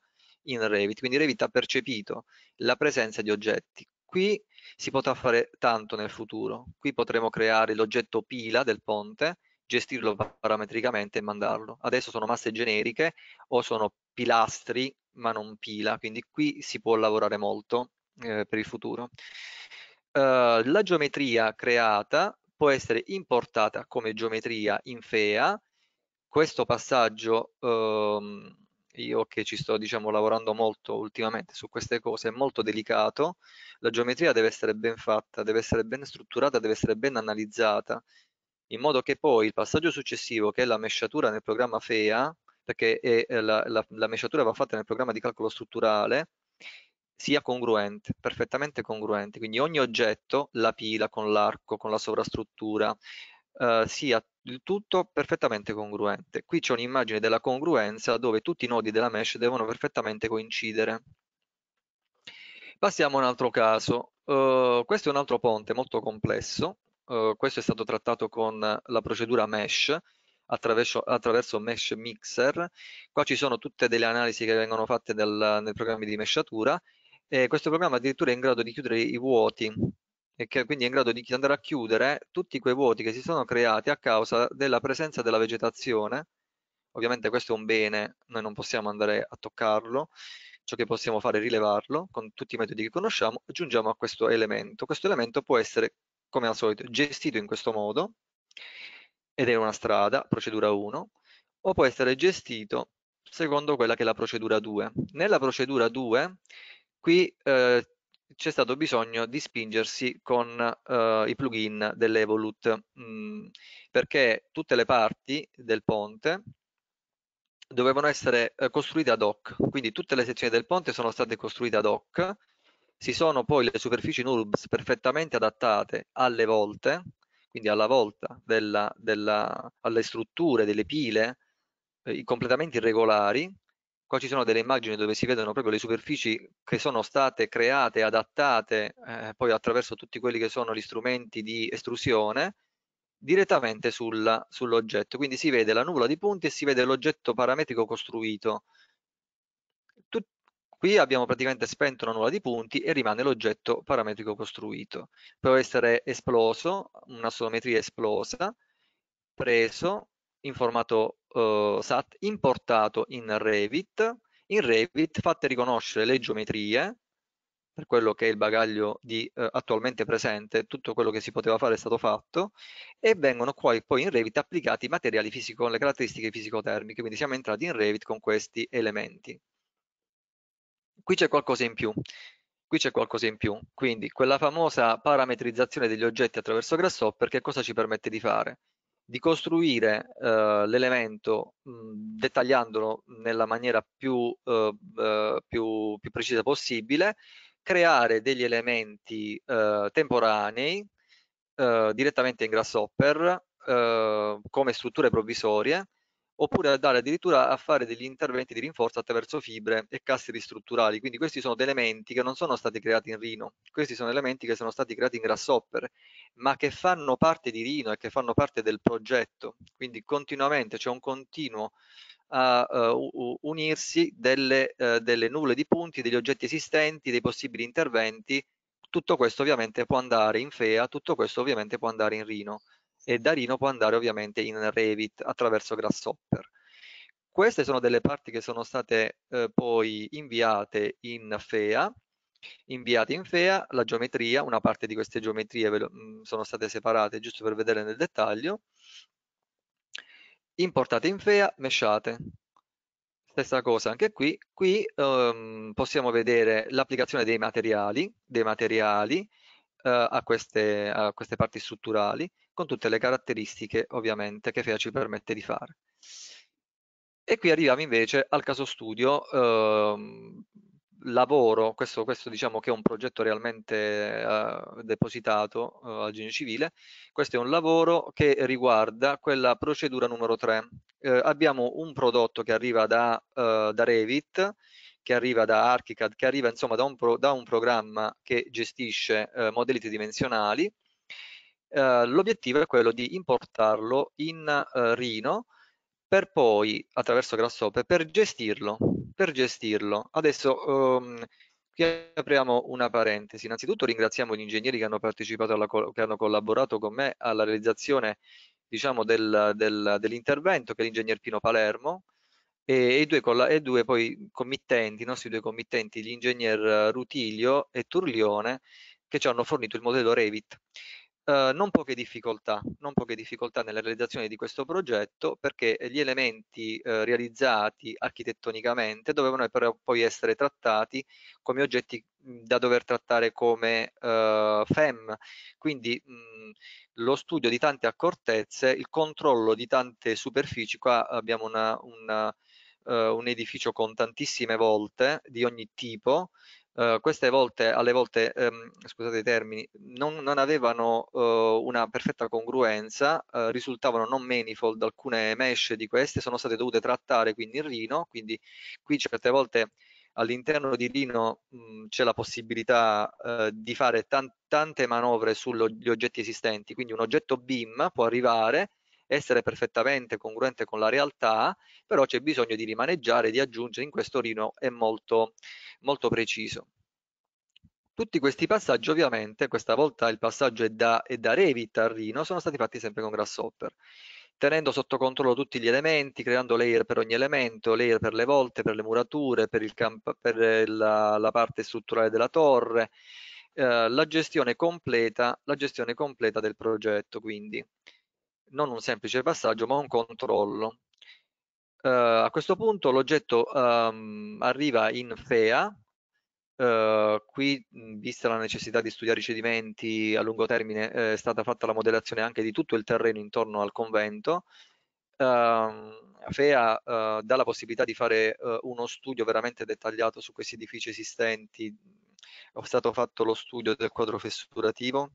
in Revit. Quindi Revit ha percepito la presenza di oggetti. Qui si potrà fare tanto nel futuro. Qui potremo creare l'oggetto pila del ponte, gestirlo parametricamente e mandarlo. Adesso sono masse generiche o sono pilastri ma non pila, quindi qui si può lavorare molto eh, per il futuro. Eh, la geometria creata può essere importata come geometria in FEA. Questo passaggio, ehm, io che ci sto diciamo, lavorando molto ultimamente su queste cose, è molto delicato. La geometria deve essere ben fatta, deve essere ben strutturata, deve essere ben analizzata, in modo che poi il passaggio successivo, che è la mesciatura nel programma FEA, perché è, la, la, la mesciatura va fatta nel programma di calcolo strutturale, sia congruente, perfettamente congruente. Quindi ogni oggetto, la pila con l'arco, con la sovrastruttura, eh, sia il tutto perfettamente congruente. Qui c'è un'immagine della congruenza dove tutti i nodi della mesh devono perfettamente coincidere. Passiamo a un altro caso. Uh, questo è un altro ponte molto complesso. Uh, questo è stato trattato con la procedura mesh attraverso, attraverso, mesh mixer. Qua ci sono tutte delle analisi che vengono fatte dal, nei programmi di meshatura eh, questo programma addirittura è in grado di chiudere i vuoti e che quindi è in grado di andare a chiudere tutti quei vuoti che si sono creati a causa della presenza della vegetazione. Ovviamente questo è un bene, noi non possiamo andare a toccarlo, ciò che possiamo fare è rilevarlo con tutti i metodi che conosciamo, aggiungiamo a questo elemento. Questo elemento può essere, come al solito, gestito in questo modo, ed è una strada, procedura 1, o può essere gestito secondo quella che è la procedura 2. Nella procedura 2 qui eh, c'è stato bisogno di spingersi con eh, i plugin dell'Evolut mm, perché tutte le parti del ponte dovevano essere eh, costruite ad hoc, quindi tutte le sezioni del ponte sono state costruite ad hoc, si sono poi le superfici NURBS perfettamente adattate alle volte, quindi alla volta della, della, alle strutture delle pile eh, completamente irregolari Qua ci sono delle immagini dove si vedono proprio le superfici che sono state create, adattate eh, poi attraverso tutti quelli che sono gli strumenti di estrusione direttamente sull'oggetto. Sull Quindi si vede la nuvola di punti e si vede l'oggetto parametrico costruito. Tut qui abbiamo praticamente spento una nuvola di punti e rimane l'oggetto parametrico costruito. Può essere esploso, una sonometria esplosa, preso, in formato eh, SAT importato in Revit. In Revit fate riconoscere le geometrie, per quello che è il bagaglio di, eh, attualmente presente, tutto quello che si poteva fare è stato fatto, e vengono poi, poi in Revit applicati i materiali fisico, con le caratteristiche fisicotermiche, quindi siamo entrati in Revit con questi elementi. Qui c'è qualcosa in più, qui c'è qualcosa in più, quindi quella famosa parametrizzazione degli oggetti attraverso Grasshopper che cosa ci permette di fare? di costruire eh, l'elemento dettagliandolo nella maniera più, eh, eh, più, più, precisa possibile, creare degli elementi eh, temporanei eh, direttamente in Grasshopper eh, come strutture provvisorie oppure andare addirittura a fare degli interventi di rinforzo attraverso fibre e cassi ristrutturali. Quindi questi sono elementi che non sono stati creati in rino, questi sono elementi che sono stati creati in Grasshopper, ma che fanno parte di rino e che fanno parte del progetto. Quindi continuamente c'è un continuo a uh, unirsi delle, uh, delle nulle di punti, degli oggetti esistenti, dei possibili interventi. Tutto questo ovviamente può andare in FEA, tutto questo ovviamente può andare in rino e Darino può andare ovviamente in Revit attraverso Grasshopper. Queste sono delle parti che sono state eh, poi inviate in FEA, inviate in FEA, la geometria, una parte di queste geometrie lo, mm, sono state separate giusto per vedere nel dettaglio, importate in FEA, mesciate. Stessa cosa anche qui, qui ehm, possiamo vedere l'applicazione dei materiali, dei materiali eh, a, queste, a queste parti strutturali, con tutte le caratteristiche ovviamente che FEA ci permette di fare. E qui arriviamo invece al caso studio, ehm, lavoro, questo, questo, diciamo che è un progetto realmente eh, depositato eh, al Genio Civile, questo è un lavoro che riguarda quella procedura numero 3. Eh, abbiamo un prodotto che arriva da, eh, da, Revit, che arriva da Archicad, che arriva insomma da un, pro, da un programma che gestisce eh, modelli tridimensionali, eh, l'obiettivo è quello di importarlo in eh, Rhino per poi, attraverso Grasshopper, per gestirlo. Per gestirlo. Adesso ehm, qui apriamo una parentesi. Innanzitutto ringraziamo gli ingegneri che hanno partecipato, alla, che hanno collaborato con me alla realizzazione diciamo, del, del, dell'intervento, che è l'ingegner Pino Palermo, e, i due, e due poi committenti, i nostri due committenti, l'ingegner eh, Rutilio e Turlione, che ci hanno fornito il modello Revit eh, non, poche difficoltà, non poche difficoltà nella realizzazione di questo progetto perché gli elementi eh, realizzati architettonicamente dovevano però poi essere trattati come oggetti da dover trattare come eh, FEM, quindi mh, lo studio di tante accortezze, il controllo di tante superfici, qua abbiamo una, una, uh, un edificio con tantissime volte di ogni tipo, eh, queste volte, alle volte, ehm, scusate i termini, non, non avevano eh, una perfetta congruenza, eh, risultavano non manifold alcune mesh di queste, sono state dovute trattare quindi in Rhino, quindi qui certe volte all'interno di Rhino mm, c'è la possibilità eh, di fare tan tante manovre sugli oggetti esistenti, quindi un oggetto BIM può arrivare essere perfettamente congruente con la realtà, però c'è bisogno di rimaneggiare, di aggiungere, in questo rino è molto, molto preciso. Tutti questi passaggi ovviamente, questa volta il passaggio è da, è da Revit a Rhino, sono stati fatti sempre con Grasshopper, tenendo sotto controllo tutti gli elementi, creando layer per ogni elemento, layer per le volte, per le murature, per, per la, la, parte strutturale della torre, eh, la, gestione completa, la gestione completa del progetto quindi non un semplice passaggio ma un controllo. Eh, a questo punto l'oggetto ehm, arriva in FEA, eh, qui vista la necessità di studiare i cedimenti a lungo termine eh, è stata fatta la modellazione anche di tutto il terreno intorno al convento, Uh, FEA uh, dà la possibilità di fare uh, uno studio veramente dettagliato su questi edifici esistenti. è stato fatto lo studio del quadro fessurativo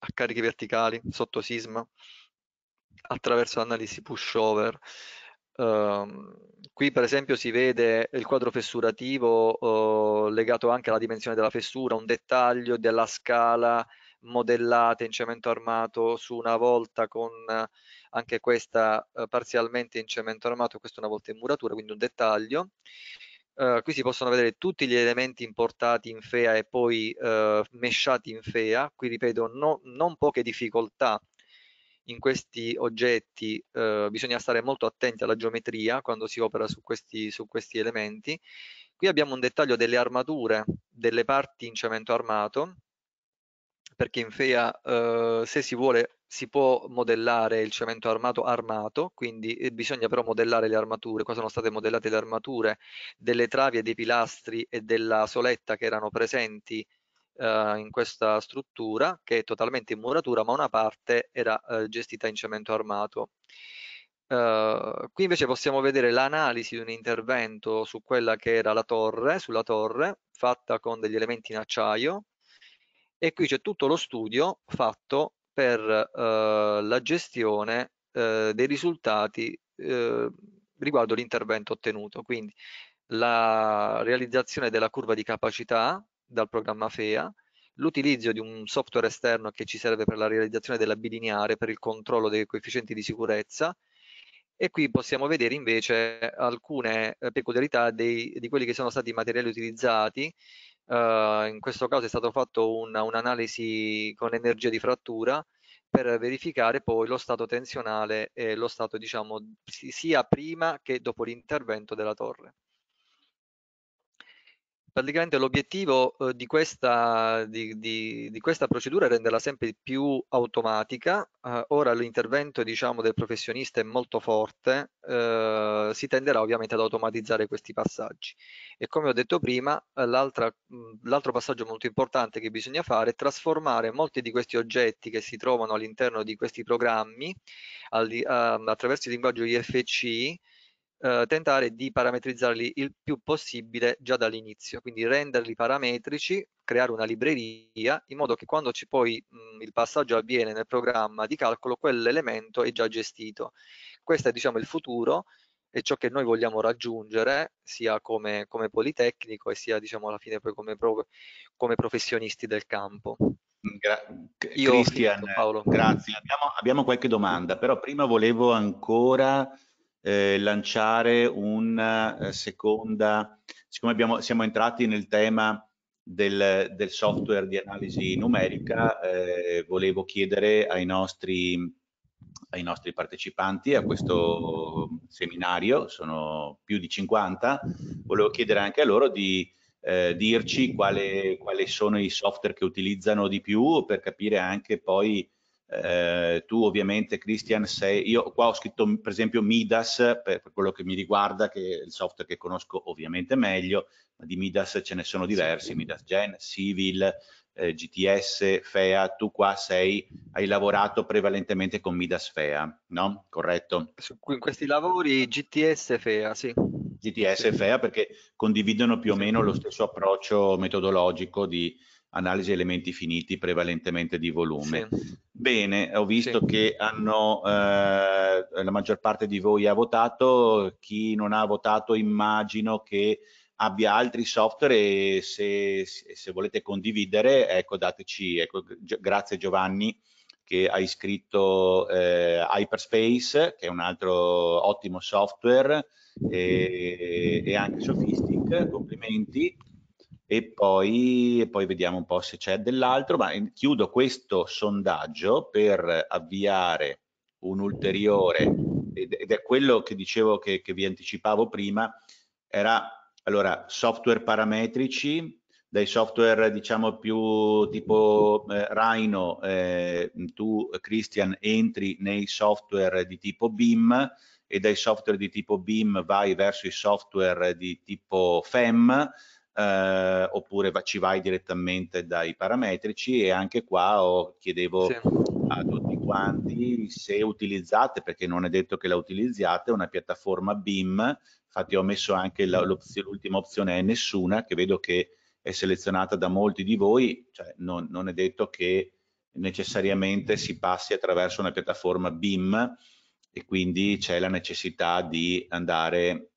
a cariche verticali, sotto sisma, attraverso analisi pushover. Uh, qui per esempio si vede il quadro fessurativo uh, legato anche alla dimensione della fessura, un dettaglio della scala modellata in cemento armato su una volta con eh, anche questa eh, parzialmente in cemento armato, questa una volta in muratura, quindi un dettaglio. Eh, qui si possono vedere tutti gli elementi importati in FEA e poi uh, mesciati in FEA. Qui ripeto, no, non poche difficoltà in questi oggetti, uh, bisogna stare molto attenti alla geometria quando si opera su questi, su questi elementi. Qui abbiamo un dettaglio delle armature, delle parti in cemento armato, perché in FEA eh, se si vuole si può modellare il cemento armato armato, quindi eh, bisogna però modellare le armature, qua sono state modellate le armature delle travi e dei pilastri e della soletta che erano presenti eh, in questa struttura che è totalmente in muratura ma una parte era eh, gestita in cemento armato. Uh, qui invece possiamo vedere l'analisi di un intervento su quella che era la torre, sulla torre, fatta con degli elementi in acciaio, e qui c'è tutto lo studio fatto per eh, la gestione eh, dei risultati eh, riguardo l'intervento ottenuto, quindi la realizzazione della curva di capacità dal programma FEA, l'utilizzo di un software esterno che ci serve per la realizzazione della bilineare, per il controllo dei coefficienti di sicurezza, e qui possiamo vedere invece alcune peculiarità dei, di quelli che sono stati i materiali utilizzati eh, in questo caso è stato fatto un'analisi con energia di frattura per verificare poi lo stato tensionale e lo stato diciamo sia prima che dopo l'intervento della torre praticamente l'obiettivo eh, di, di, di, di, questa, procedura è renderla sempre più automatica. Eh, ora l'intervento diciamo, del professionista è molto forte, eh, si tenderà ovviamente ad automatizzare questi passaggi. E come ho detto prima, eh, l'altro passaggio molto importante che bisogna fare è trasformare molti di questi oggetti che si trovano all'interno di questi programmi al, ehm, attraverso il linguaggio IFC eh, tentare di parametrizzarli il più possibile già dall'inizio, quindi renderli parametrici, creare una libreria, in modo che quando ci poi mh, mm, il passaggio avviene nel programma di calcolo, quell'elemento è già gestito. Questo è diciamo il futuro e ciò che noi vogliamo raggiungere sia come, come Politecnico e sia diciamo alla fine poi come, pro, come professionisti del campo. Gra Io Christian, finito, Paolo. grazie. Abbiamo, abbiamo qualche domanda, però prima volevo ancora eh, lanciare una eh, seconda, siccome abbiamo, siamo entrati nel tema del, del software di analisi numerica, eh, volevo chiedere ai nostri, ai nostri partecipanti a questo seminario, sono più di 50, volevo chiedere anche a loro di eh, dirci quale, quali sono i software che utilizzano di più per capire anche poi eh, tu ovviamente Christian sei, io qua ho scritto per esempio Midas per, per, quello che mi riguarda che è il software che conosco ovviamente meglio, ma di Midas ce ne sono diversi, Midas Gen, Civil, eh, GTS, FEA, tu qua sei, hai lavorato prevalentemente con Midas FEA, no? Corretto? In questi lavori GTS e FEA, sì. GTS e FEA perché condividono più o meno lo stesso approccio metodologico di analisi elementi finiti prevalentemente di volume. Sì. Bene, ho visto sì. che hanno, eh, la maggior parte di voi ha votato, chi non ha votato immagino che abbia altri software e se, se volete condividere, ecco dateci, ecco, grazie Giovanni che ha iscritto eh, Hyperspace, che è un altro ottimo software, e, e anche Sophistic, complimenti e poi, e poi vediamo un po' se c'è dell'altro, ma chiudo questo sondaggio per avviare un ulteriore, ed è quello che dicevo che, che vi anticipavo prima, era allora software parametrici, dai software diciamo più tipo eh, Rhino, eh, tu Christian entri nei software di tipo BIM e dai software di tipo BIM vai verso i software di tipo FEM eh, oppure ci vai direttamente dai parametrici e anche qua ho, chiedevo sì. a tutti quanti se utilizzate, perché non è detto che la utilizziate, una piattaforma BIM, infatti ho messo anche l'ultima opzione è nessuna, che vedo che è selezionata da molti di voi, cioè non, non è detto che necessariamente si passi attraverso una piattaforma BIM e quindi c'è la necessità di andare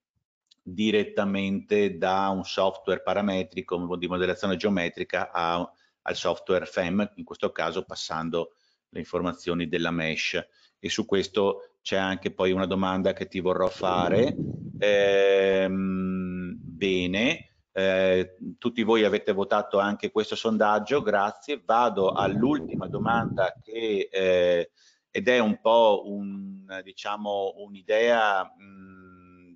direttamente da un software parametrico di modellazione geometrica a, al software FEM, in questo caso passando le informazioni della mesh. E su questo c'è anche poi una domanda che ti vorrò fare. Ehm, bene, eh, tutti voi avete votato anche questo sondaggio, grazie. Vado all'ultima domanda che, eh, ed è un po' un, diciamo, un'idea mm,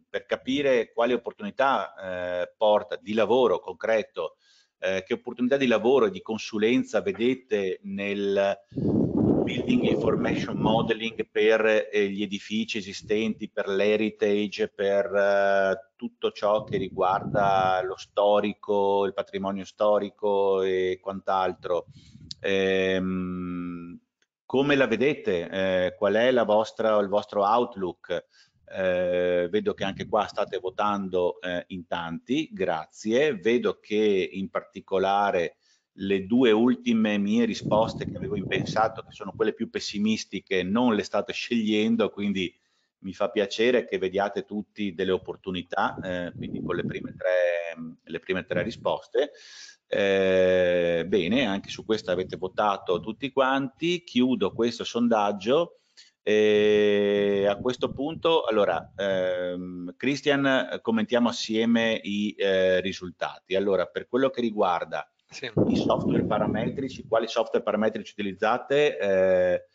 per capire quali opportunità eh, porta di lavoro concreto, eh, che opportunità di lavoro e di consulenza vedete nel Building Information Modeling per eh, gli edifici esistenti, per l'heritage, per eh, tutto ciò che riguarda lo storico, il patrimonio storico e quant'altro. Ehm, come la vedete? Eh, qual è la vostra, il vostro outlook? Eh, vedo che anche qua state votando eh, in tanti, grazie. Vedo che in particolare le due ultime mie risposte che avevo pensato, che sono quelle più pessimistiche, non le state scegliendo, quindi mi fa piacere che vediate tutti delle opportunità, eh, quindi con le prime tre, le prime tre risposte. Eh, bene, anche su questa avete votato tutti quanti. Chiudo questo sondaggio e a questo punto, allora, ehm, Christian, commentiamo assieme i eh, risultati. Allora, per quello che riguarda sì. i software parametrici, quali software parametrici utilizzate, eh,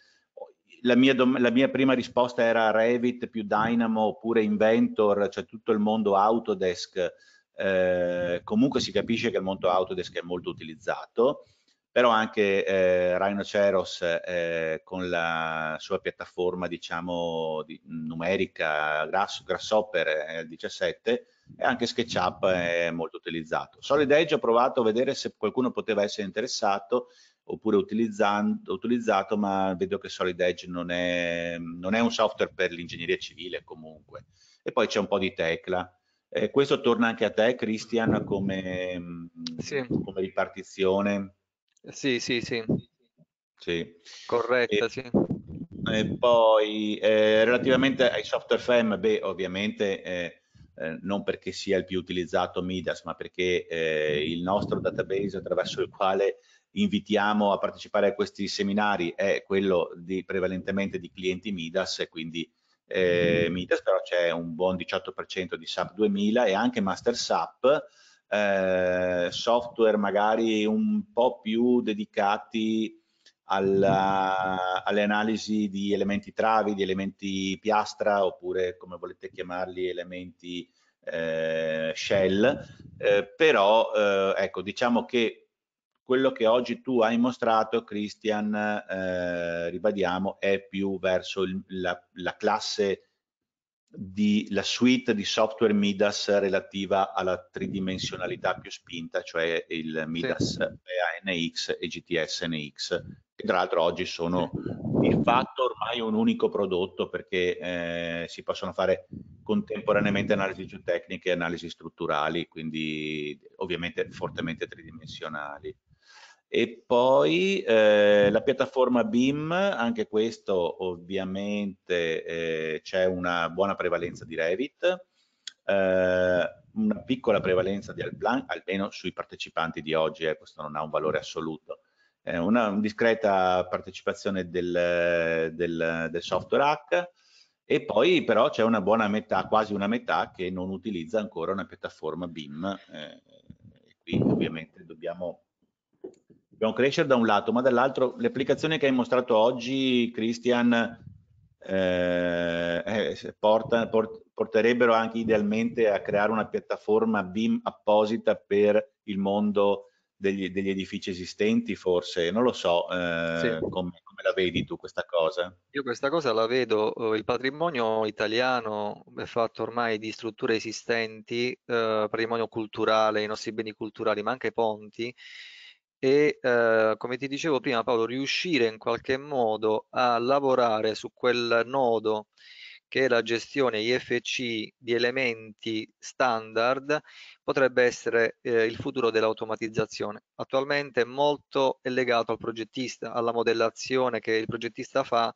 la, mia la mia prima risposta era Revit più Dynamo oppure Inventor, cioè tutto il mondo Autodesk. Eh, comunque si capisce che il mondo Autodesk è molto utilizzato però anche eh, Rhinoceros eh, con la sua piattaforma diciamo di, numerica grass, Grasshopper eh, 17 e anche SketchUp è molto utilizzato. Solid Edge ho provato a vedere se qualcuno poteva essere interessato oppure utilizzato, ma vedo che Solid Edge non è, non è un software per l'ingegneria civile comunque. E poi c'è un po' di tecla. Eh, questo torna anche a te, Christian, come, sì. come ripartizione sì, sì, sì. Sì. Corretta, e, sì. E poi eh, relativamente ai software FEM, beh, ovviamente eh, eh, non perché sia il più utilizzato Midas, ma perché eh, il nostro database attraverso il quale invitiamo a partecipare a questi seminari è quello di, prevalentemente di clienti Midas e quindi eh, mm-hmm. Midas però c'è un buon 18% di SAP 2000 e anche Master SAP eh, software magari un po' più dedicati alla, eh, alle analisi di elementi travi, di elementi piastra oppure come volete chiamarli elementi eh, shell, eh, però eh, ecco diciamo che quello che oggi tu hai mostrato Christian, eh, ribadiamo, è più verso il, la, la, classe della suite di software MIDAS relativa alla tridimensionalità più spinta, cioè il MIDAS PANX e GTS NX, che tra l'altro oggi sono di fatto ormai un unico prodotto perché eh, si possono fare contemporaneamente analisi geotecniche e analisi strutturali, quindi ovviamente fortemente tridimensionali. E poi eh, la piattaforma BIM, anche questo ovviamente eh, c'è una buona prevalenza di Revit, eh, una piccola prevalenza di Alplan, almeno sui partecipanti di oggi, eh, questo non ha un valore assoluto, una, una, discreta partecipazione del, del, del software hack e poi però c'è una buona metà, quasi una metà che non utilizza ancora una piattaforma BIM, eh, qui ovviamente dobbiamo dobbiamo crescere da un lato, ma dall'altro le applicazioni che hai mostrato oggi, Christian, eh, eh porta, port, porterebbero anche idealmente a creare una piattaforma BIM apposita per il mondo degli, degli edifici esistenti forse, non lo so eh, sì. come, come, la vedi tu questa cosa? Io questa cosa la vedo, eh, il patrimonio italiano è fatto ormai di strutture esistenti, eh, patrimonio culturale, i nostri beni culturali, ma anche ponti, e eh, come ti dicevo prima Paolo, riuscire in qualche modo a lavorare su quel nodo che è la gestione IFC di elementi standard potrebbe essere eh, il futuro dell'automatizzazione. Attualmente molto è legato al progettista, alla modellazione che il progettista fa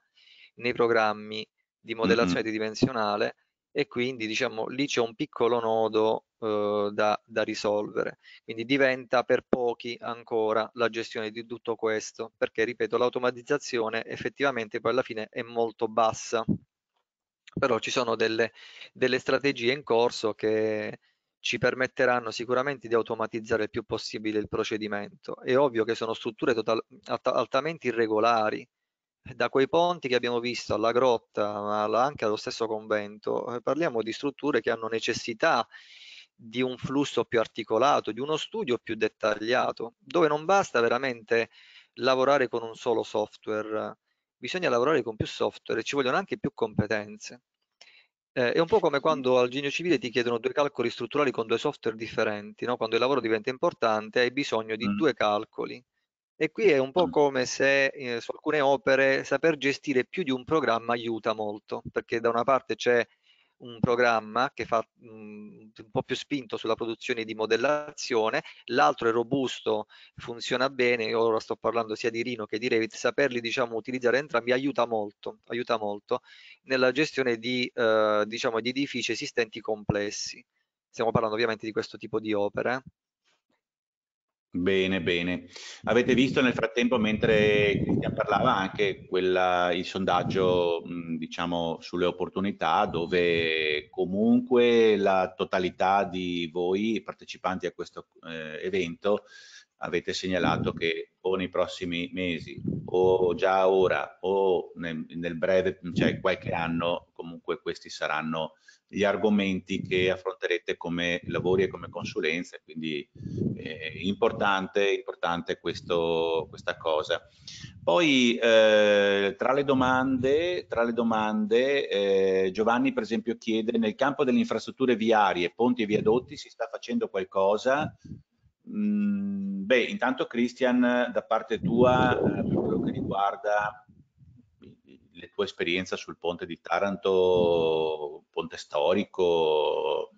nei programmi di modellazione mm -hmm. tridimensionale e quindi diciamo lì c'è un piccolo nodo eh, da, da, risolvere quindi diventa per pochi ancora la gestione di tutto questo perché ripeto l'automatizzazione effettivamente poi alla fine è molto bassa però ci sono delle, delle strategie in corso che ci permetteranno sicuramente di automatizzare il più possibile il procedimento. È ovvio che sono strutture total, alt altamente irregolari, da quei ponti che abbiamo visto alla grotta, ma anche allo stesso convento, eh, parliamo di strutture che hanno necessità di un flusso più articolato, di uno studio più dettagliato, dove non basta veramente lavorare con un solo software, bisogna lavorare con più software e ci vogliono anche più competenze. Eh, è un po' come quando al genio civile ti chiedono due calcoli strutturali con due software differenti, no? quando il lavoro diventa importante hai bisogno di mm. due calcoli e qui è un po' mm. come se eh, su alcune opere saper gestire più di un programma aiuta molto, perché da una parte c'è un programma che fa mh, mm, un po' più spinto sulla produzione di modellazione, l'altro è robusto, funziona bene, io ora sto parlando sia di Rino che di Revit, saperli diciamo, utilizzare entrambi aiuta molto, aiuta molto nella gestione di, eh, diciamo, di edifici esistenti complessi. Stiamo parlando ovviamente di questo tipo di opere. Eh. Bene, bene. Mm. Avete visto nel frattempo, mentre Cristian parlava, anche quella, il sondaggio mm, diciamo, sulle opportunità, dove comunque la totalità di voi partecipanti a questo eh, evento avete segnalato che o nei prossimi mesi o già ora o nel, nel breve, cioè qualche anno, comunque questi saranno gli argomenti che affronterete come lavori e come consulenze, quindi eh, importante, importante questo, questa cosa. Poi eh, tra le domande, tra le domande eh, Giovanni per esempio chiede nel campo delle infrastrutture viarie, ponti e viadotti si sta facendo qualcosa? Mm, beh, intanto Christian, da parte tua, eh, per quello che riguarda le tue esperienze sul ponte di Taranto, ponte storico,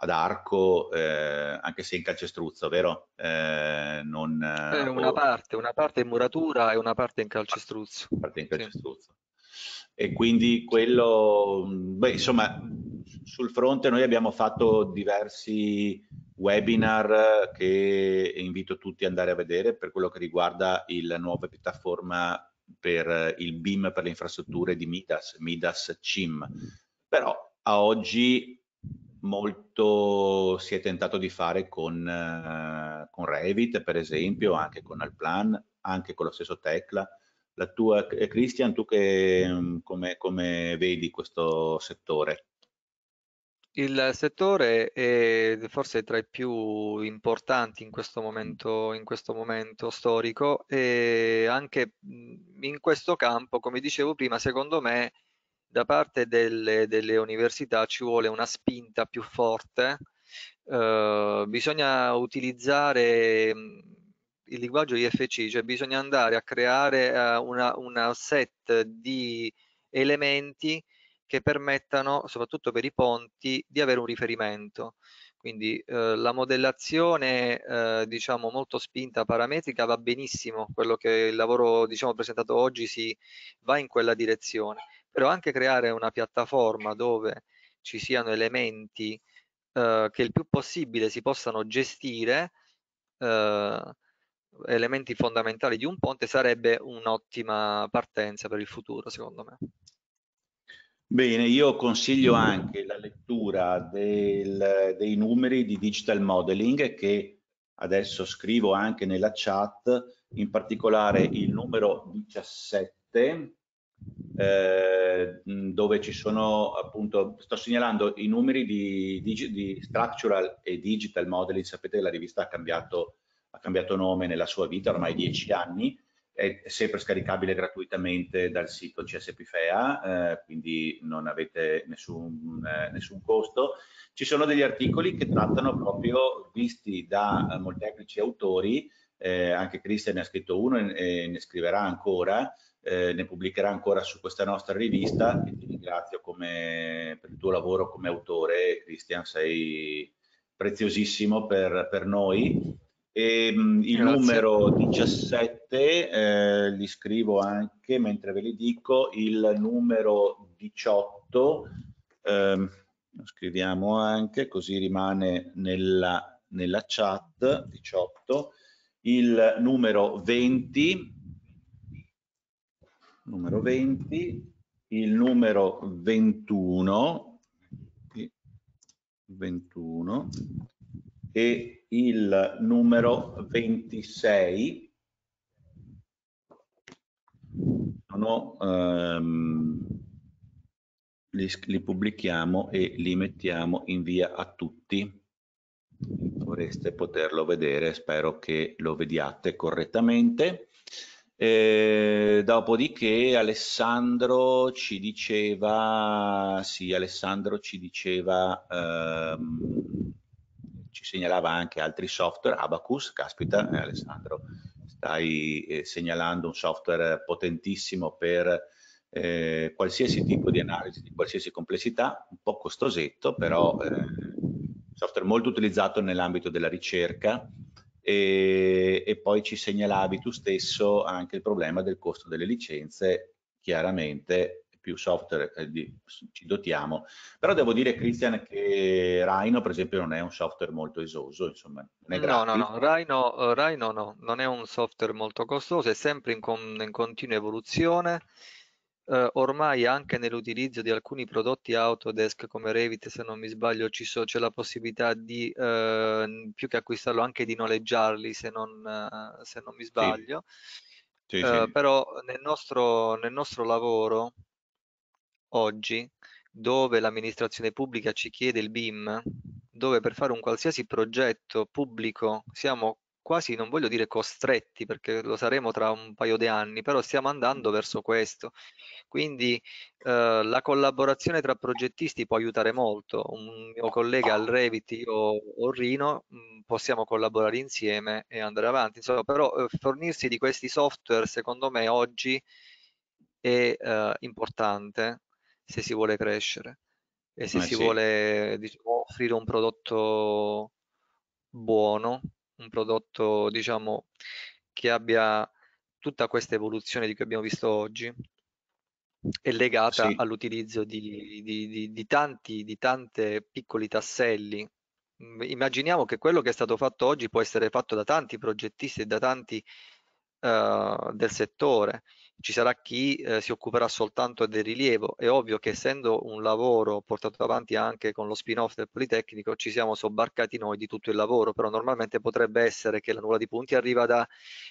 ad arco, eh, anche se in calcestruzzo, vero? Eh, non, eh, una, oh, parte, una parte in muratura e una parte in calcestruzzo. Parte in calcestruzzo. Sì e quindi quello, beh, insomma, sul fronte noi abbiamo fatto diversi webinar che invito tutti ad andare a vedere per quello che riguarda la nuova piattaforma per il BIM per le infrastrutture di Midas, Midas CIM. Però a oggi molto si è tentato di fare con, eh, con Revit, per esempio, anche con Alplan, anche con lo stesso Tecla, la tua, eh, Cristian, tu che, mm, come, come vedi questo settore? Il settore è forse tra i più importanti in questo momento, in questo momento storico e anche mm, in questo campo, come dicevo prima, secondo me da parte delle, delle università ci vuole una spinta più forte. Eh, bisogna utilizzare mm, il linguaggio IFC, cioè bisogna andare a creare uh, una, una set di elementi che permettano, soprattutto per i ponti, di avere un riferimento. Quindi eh, la modellazione, eh, diciamo, molto spinta parametrica va benissimo, quello che il lavoro diciamo, presentato oggi si va in quella direzione, però anche creare una piattaforma dove ci siano elementi eh, che il più possibile si possano gestire, eh, elementi fondamentali di un ponte sarebbe un'ottima partenza per il futuro, secondo me. Bene, io consiglio anche la lettura del, dei numeri di digital modeling che adesso scrivo anche nella chat, in particolare il numero 17, eh, dove ci sono appunto, sto segnalando i numeri di, di, di structural e digital modeling, sapete che la rivista ha cambiato cambiato nome nella sua vita ormai dieci anni, è sempre scaricabile gratuitamente dal sito CSPFEA, eh, quindi non avete nessun, eh, nessun, costo. Ci sono degli articoli che trattano proprio, visti da eh, molteplici autori, eh, anche Cristian ne ha scritto uno e, e ne scriverà ancora, eh, ne pubblicherà ancora su questa nostra rivista e ti ringrazio come, per il tuo lavoro come autore, Cristian, sei preziosissimo per, per noi e, ehm, mh, il numero 17 eh, li scrivo anche mentre ve li dico, il numero 18 eh, scriviamo anche così rimane nella, nella chat 18, il numero 20, numero 20, il numero 21, 21 e il numero 26. Sono, ehm, li, li, pubblichiamo e li mettiamo in via a tutti. Dovreste poterlo vedere, spero che lo vediate correttamente. E dopodiché Alessandro ci diceva, sì, Alessandro ci diceva ehm, ci segnalava anche altri software, Abacus, caspita eh, Alessandro, stai eh, segnalando un software potentissimo per eh, qualsiasi tipo di analisi, di qualsiasi complessità, un po' costosetto, però eh, software molto utilizzato nell'ambito della ricerca e, e, poi ci segnalavi tu stesso anche il problema del costo delle licenze, chiaramente più software eh, di, ci dotiamo. Però devo dire, Christian, che Rhino, per esempio, non è un software molto esoso, insomma, non è No, no, no, Rhino, Rhino no, non è un software molto costoso, è sempre in, con, in continua evoluzione. Uh, ormai anche nell'utilizzo di alcuni prodotti Autodesk come Revit, se non mi sbaglio, so, c'è la possibilità di, uh, più che acquistarlo, anche di noleggiarli, se non, uh, se non mi sbaglio. Sì. Sì, sì. Però nel nostro, nel nostro lavoro, oggi dove l'amministrazione pubblica ci chiede il BIM, dove per fare un qualsiasi progetto pubblico siamo quasi, non voglio dire costretti, perché lo saremo tra un paio di anni, però stiamo andando verso questo. Quindi eh, la collaborazione tra progettisti può aiutare molto. Un mio collega al Revit, io o Rino, mm, possiamo collaborare insieme e andare avanti. Insomma, però eh, fornirsi di questi software, secondo me, oggi è eh, importante se si vuole crescere e se eh si sì. vuole diciamo, offrire un prodotto buono, un prodotto diciamo, che abbia tutta questa evoluzione di cui abbiamo visto oggi è legata sì. all'utilizzo di, di, di, di, tanti di tante piccoli tasselli. Mhmm, immaginiamo che quello che è stato fatto oggi può essere fatto da tanti progettisti e da tanti uh, del settore ci sarà chi eh, si occuperà soltanto del rilievo. È ovvio che essendo un lavoro portato avanti anche con lo spin-off del Politecnico, ci siamo sobbarcati noi di tutto il lavoro, però normalmente potrebbe essere che la nuvola di punti arriva da,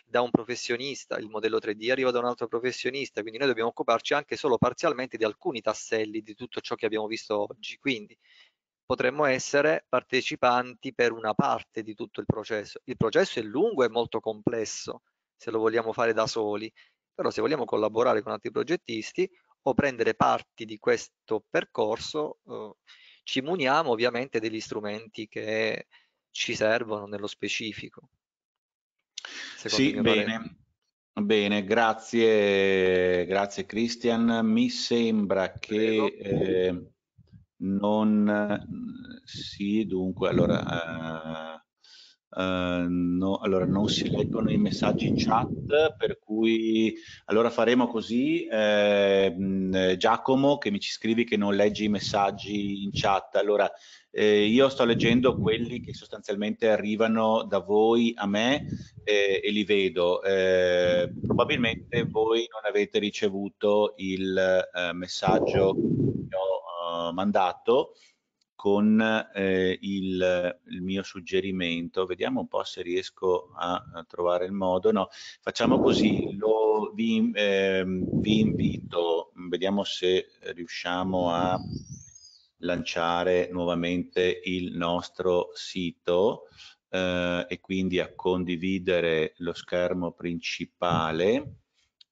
da un professionista, il modello 3D arriva da un altro professionista, quindi noi dobbiamo occuparci anche solo parzialmente di alcuni tasselli di tutto ciò che abbiamo visto oggi. Quindi potremmo essere partecipanti per una parte di tutto il processo. Il processo è lungo e molto complesso se lo vogliamo fare da soli però se vogliamo collaborare con altri progettisti o prendere parti di questo percorso, eh, ci muniamo ovviamente degli strumenti che ci servono nello specifico. Sì, bene. Parere. Bene, grazie, grazie Christian. Mi sembra che eh, non... Sì, dunque, allora... Eh, Uh, no, allora non si leggono i messaggi in chat, per cui allora faremo così. Eh, Giacomo, che mi ci scrivi che non leggi i messaggi in chat, allora eh, io sto leggendo quelli che sostanzialmente arrivano da voi a me eh, e li vedo. Eh, probabilmente voi non avete ricevuto il eh, messaggio che ho eh, mandato con eh, il, il, mio suggerimento, vediamo un po' se riesco a, a trovare il modo, no, facciamo così, lo, vi, eh, vi, invito, vediamo se riusciamo a lanciare nuovamente il nostro sito eh, e quindi a condividere lo schermo principale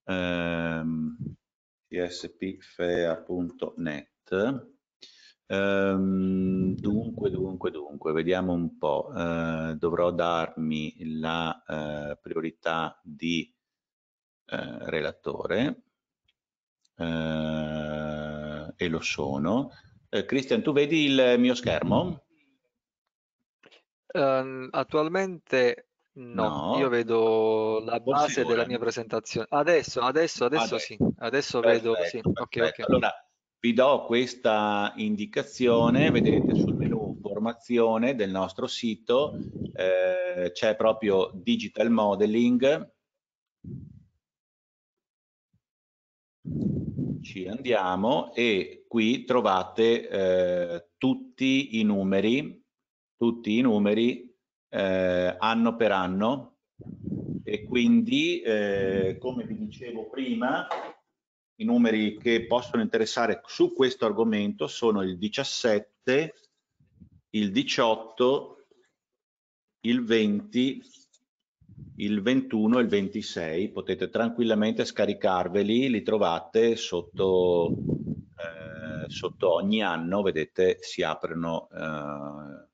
tsp.fea.net ehm, Ehm, dunque, dunque, dunque, vediamo un po'. Eh, dovrò darmi la eh, priorità di eh, relatore eh, e lo sono. Eh, Christian, tu vedi il mio schermo? Um, attualmente no. no, io vedo la base della mia presentazione. Adesso, adesso, adesso, adesso sì, adesso perfetto, vedo sì. Okay, okay. Allora, vi do questa indicazione, vedete sul menu formazione del nostro sito, eh, c'è proprio digital modeling, ci andiamo e qui trovate eh, tutti i numeri, tutti i numeri eh, anno per anno e quindi eh, come vi dicevo prima i numeri che possono interessare su questo argomento sono il 17, il 18, il 20, il 21 e il 26. Potete tranquillamente scaricarveli, li trovate sotto, eh, sotto ogni anno, vedete, si aprono. Eh,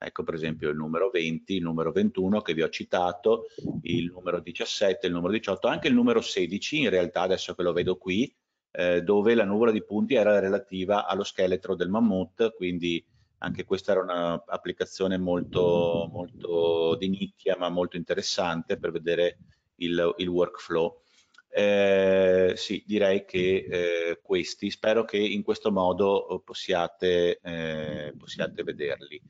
Ecco per esempio il numero 20, il numero 21 che vi ho citato, il numero 17, il numero 18, anche il numero 16 in realtà adesso che lo vedo qui, eh, dove la nuvola di punti era relativa allo scheletro del mammut, quindi anche questa era un'applicazione molto, molto di nicchia ma molto interessante per vedere il, il workflow. Eh, sì, direi che eh, questi, spero che in questo modo eh, possiate, eh, possiate vederli.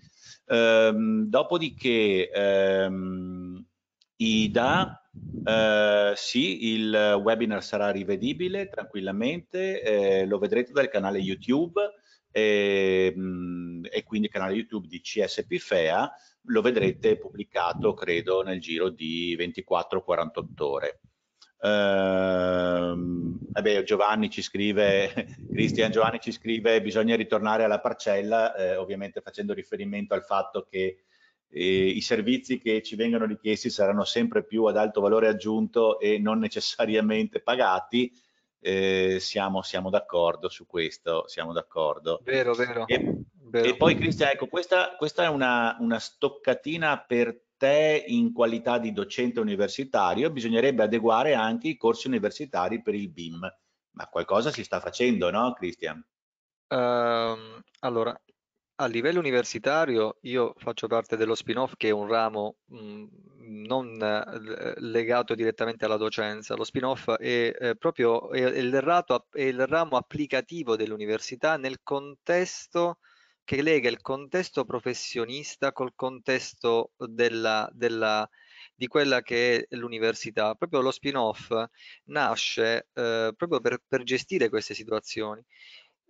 Ehm, dopodiché ehm, Ida, eh, sì, il webinar sarà rivedibile tranquillamente, eh, lo vedrete dal canale YouTube ehm, e, quindi il canale YouTube di CSP FEA lo vedrete pubblicato credo nel giro di 24-48 ore. Ehm, eh, Giovanni ci scrive, Cristian Giovanni ci scrive, bisogna ritornare alla parcella, eh, ovviamente facendo riferimento al fatto che eh, i servizi che ci vengono richiesti saranno sempre più ad alto valore aggiunto e non necessariamente pagati. Eh, siamo, siamo d'accordo su questo, siamo d'accordo. Vero, vero. E, vero. e poi Cristian, ecco, questa, questa è una, una stoccatina per te in qualità di docente universitario bisognerebbe adeguare anche i corsi universitari per il BIM, ma qualcosa si sta facendo, no Cristian? Uh, ehm, allora, a livello universitario io faccio parte dello spin-off che è un ramo mh, non eh, legato direttamente alla docenza. Lo spin-off è eh, proprio è, è il, rato, è il ramo applicativo dell'università nel contesto che lega il contesto professionista col contesto della, della, di quella che è l'università. Proprio lo spin-off nasce eh, proprio per, per, gestire queste situazioni.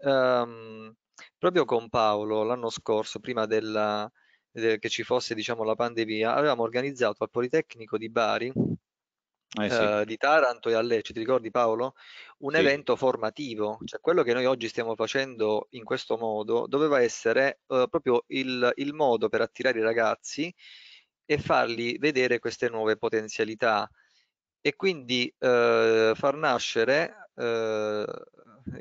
Um, proprio con Paolo l'anno scorso, prima della, del, che ci fosse diciamo, la pandemia, avevamo organizzato al Politecnico di Bari eh sì. Eh, di Taranto e a Lecce, ti ricordi Paolo? Un sì. evento formativo, cioè quello che noi oggi stiamo facendo in questo modo doveva essere uh, proprio il, il modo per attirare i ragazzi e farli vedere queste nuove potenzialità e quindi eh, far nascere eh,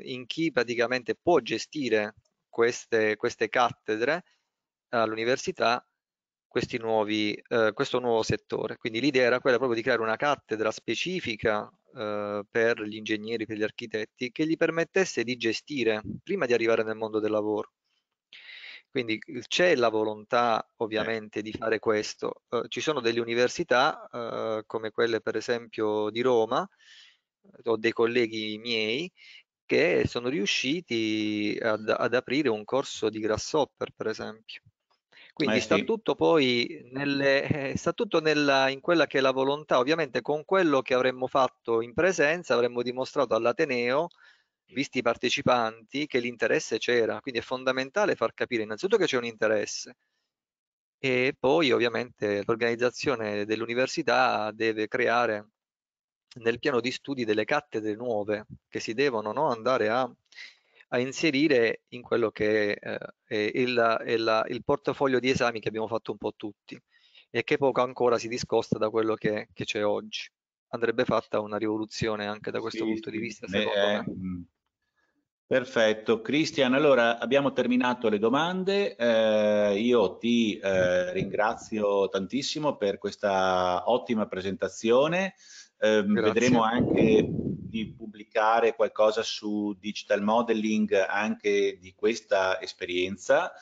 in chi praticamente può gestire queste, queste cattedre all'università nuovi, eh, questo nuovo settore. Quindi l'idea era quella proprio di creare una cattedra specifica eh, per gli ingegneri, per gli architetti, che gli permettesse di gestire prima di arrivare nel mondo del lavoro. Quindi c'è la volontà ovviamente di fare questo. Eh, ci sono delle università eh, come quelle per esempio di Roma, ho eh, dei colleghi miei che sono riusciti ad, ad aprire un corso di grasshopper per esempio quindi eh sta tutto poi nelle, eh, sta tutto nella, in quella che è la volontà, ovviamente con quello che avremmo fatto in presenza avremmo dimostrato all'Ateneo, visti i partecipanti, che l'interesse c'era, quindi è fondamentale far capire innanzitutto che c'è un interesse e poi ovviamente l'organizzazione dell'università deve creare nel piano di studi delle cattedre nuove che si devono no, andare a a inserire in quello che eh, è, il, è la, il, portafoglio di esami che abbiamo fatto un po' tutti e che poco ancora si discosta da quello che c'è oggi. Andrebbe fatta una rivoluzione anche da questo sì, punto di vista, secondo beh, me. Mm. Perfetto, Cristian. Allora abbiamo terminato le domande. Eh, io ti eh, ringrazio tantissimo per questa ottima presentazione. Eh, vedremo anche di pubblicare qualcosa su digital modeling anche di questa esperienza.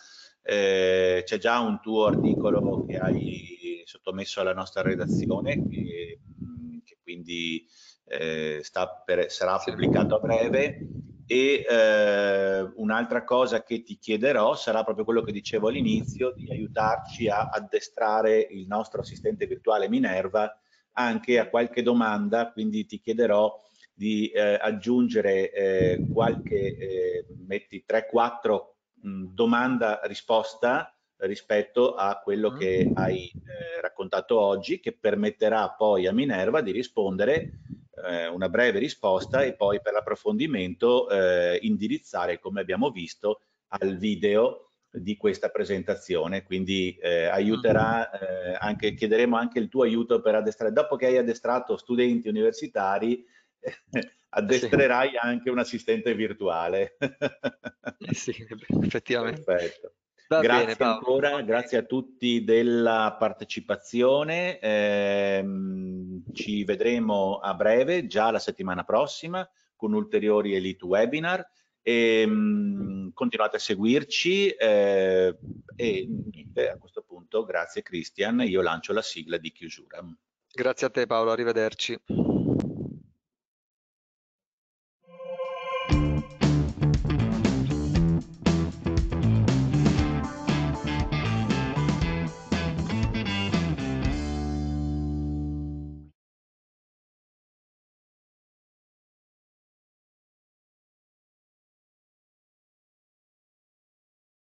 Eh, c'è già un tuo articolo che hai sottomesso alla nostra redazione che, mm, che quindi eh, per, sarà pubblicato a breve e eh, un'altra cosa che ti chiederò sarà proprio quello che dicevo all'inizio di aiutarci a addestrare il nostro assistente virtuale Minerva anche a qualche domanda quindi ti chiederò di eh, aggiungere eh, qualche, eh, metti 3-4 domanda-risposta rispetto a quello mm. che hai eh, raccontato oggi, che permetterà poi a Minerva di rispondere eh, una breve risposta e poi per l'approfondimento eh, indirizzare, come abbiamo visto, al video di questa presentazione, quindi eh, aiuterà mm. eh, anche, chiederemo anche il tuo aiuto per addestrare, dopo che hai addestrato studenti universitari, addestrerai sì. anche un assistente virtuale. Eh sì, effettivamente. Perfetto. Va grazie bene, ancora, grazie a tutti della partecipazione. Eh, ci vedremo a breve, già la settimana prossima, con ulteriori Elite Webinar. E, ehm, continuate a seguirci eh, e a questo punto grazie Christian, io lancio la sigla di chiusura. Grazie a te Paolo, arrivederci.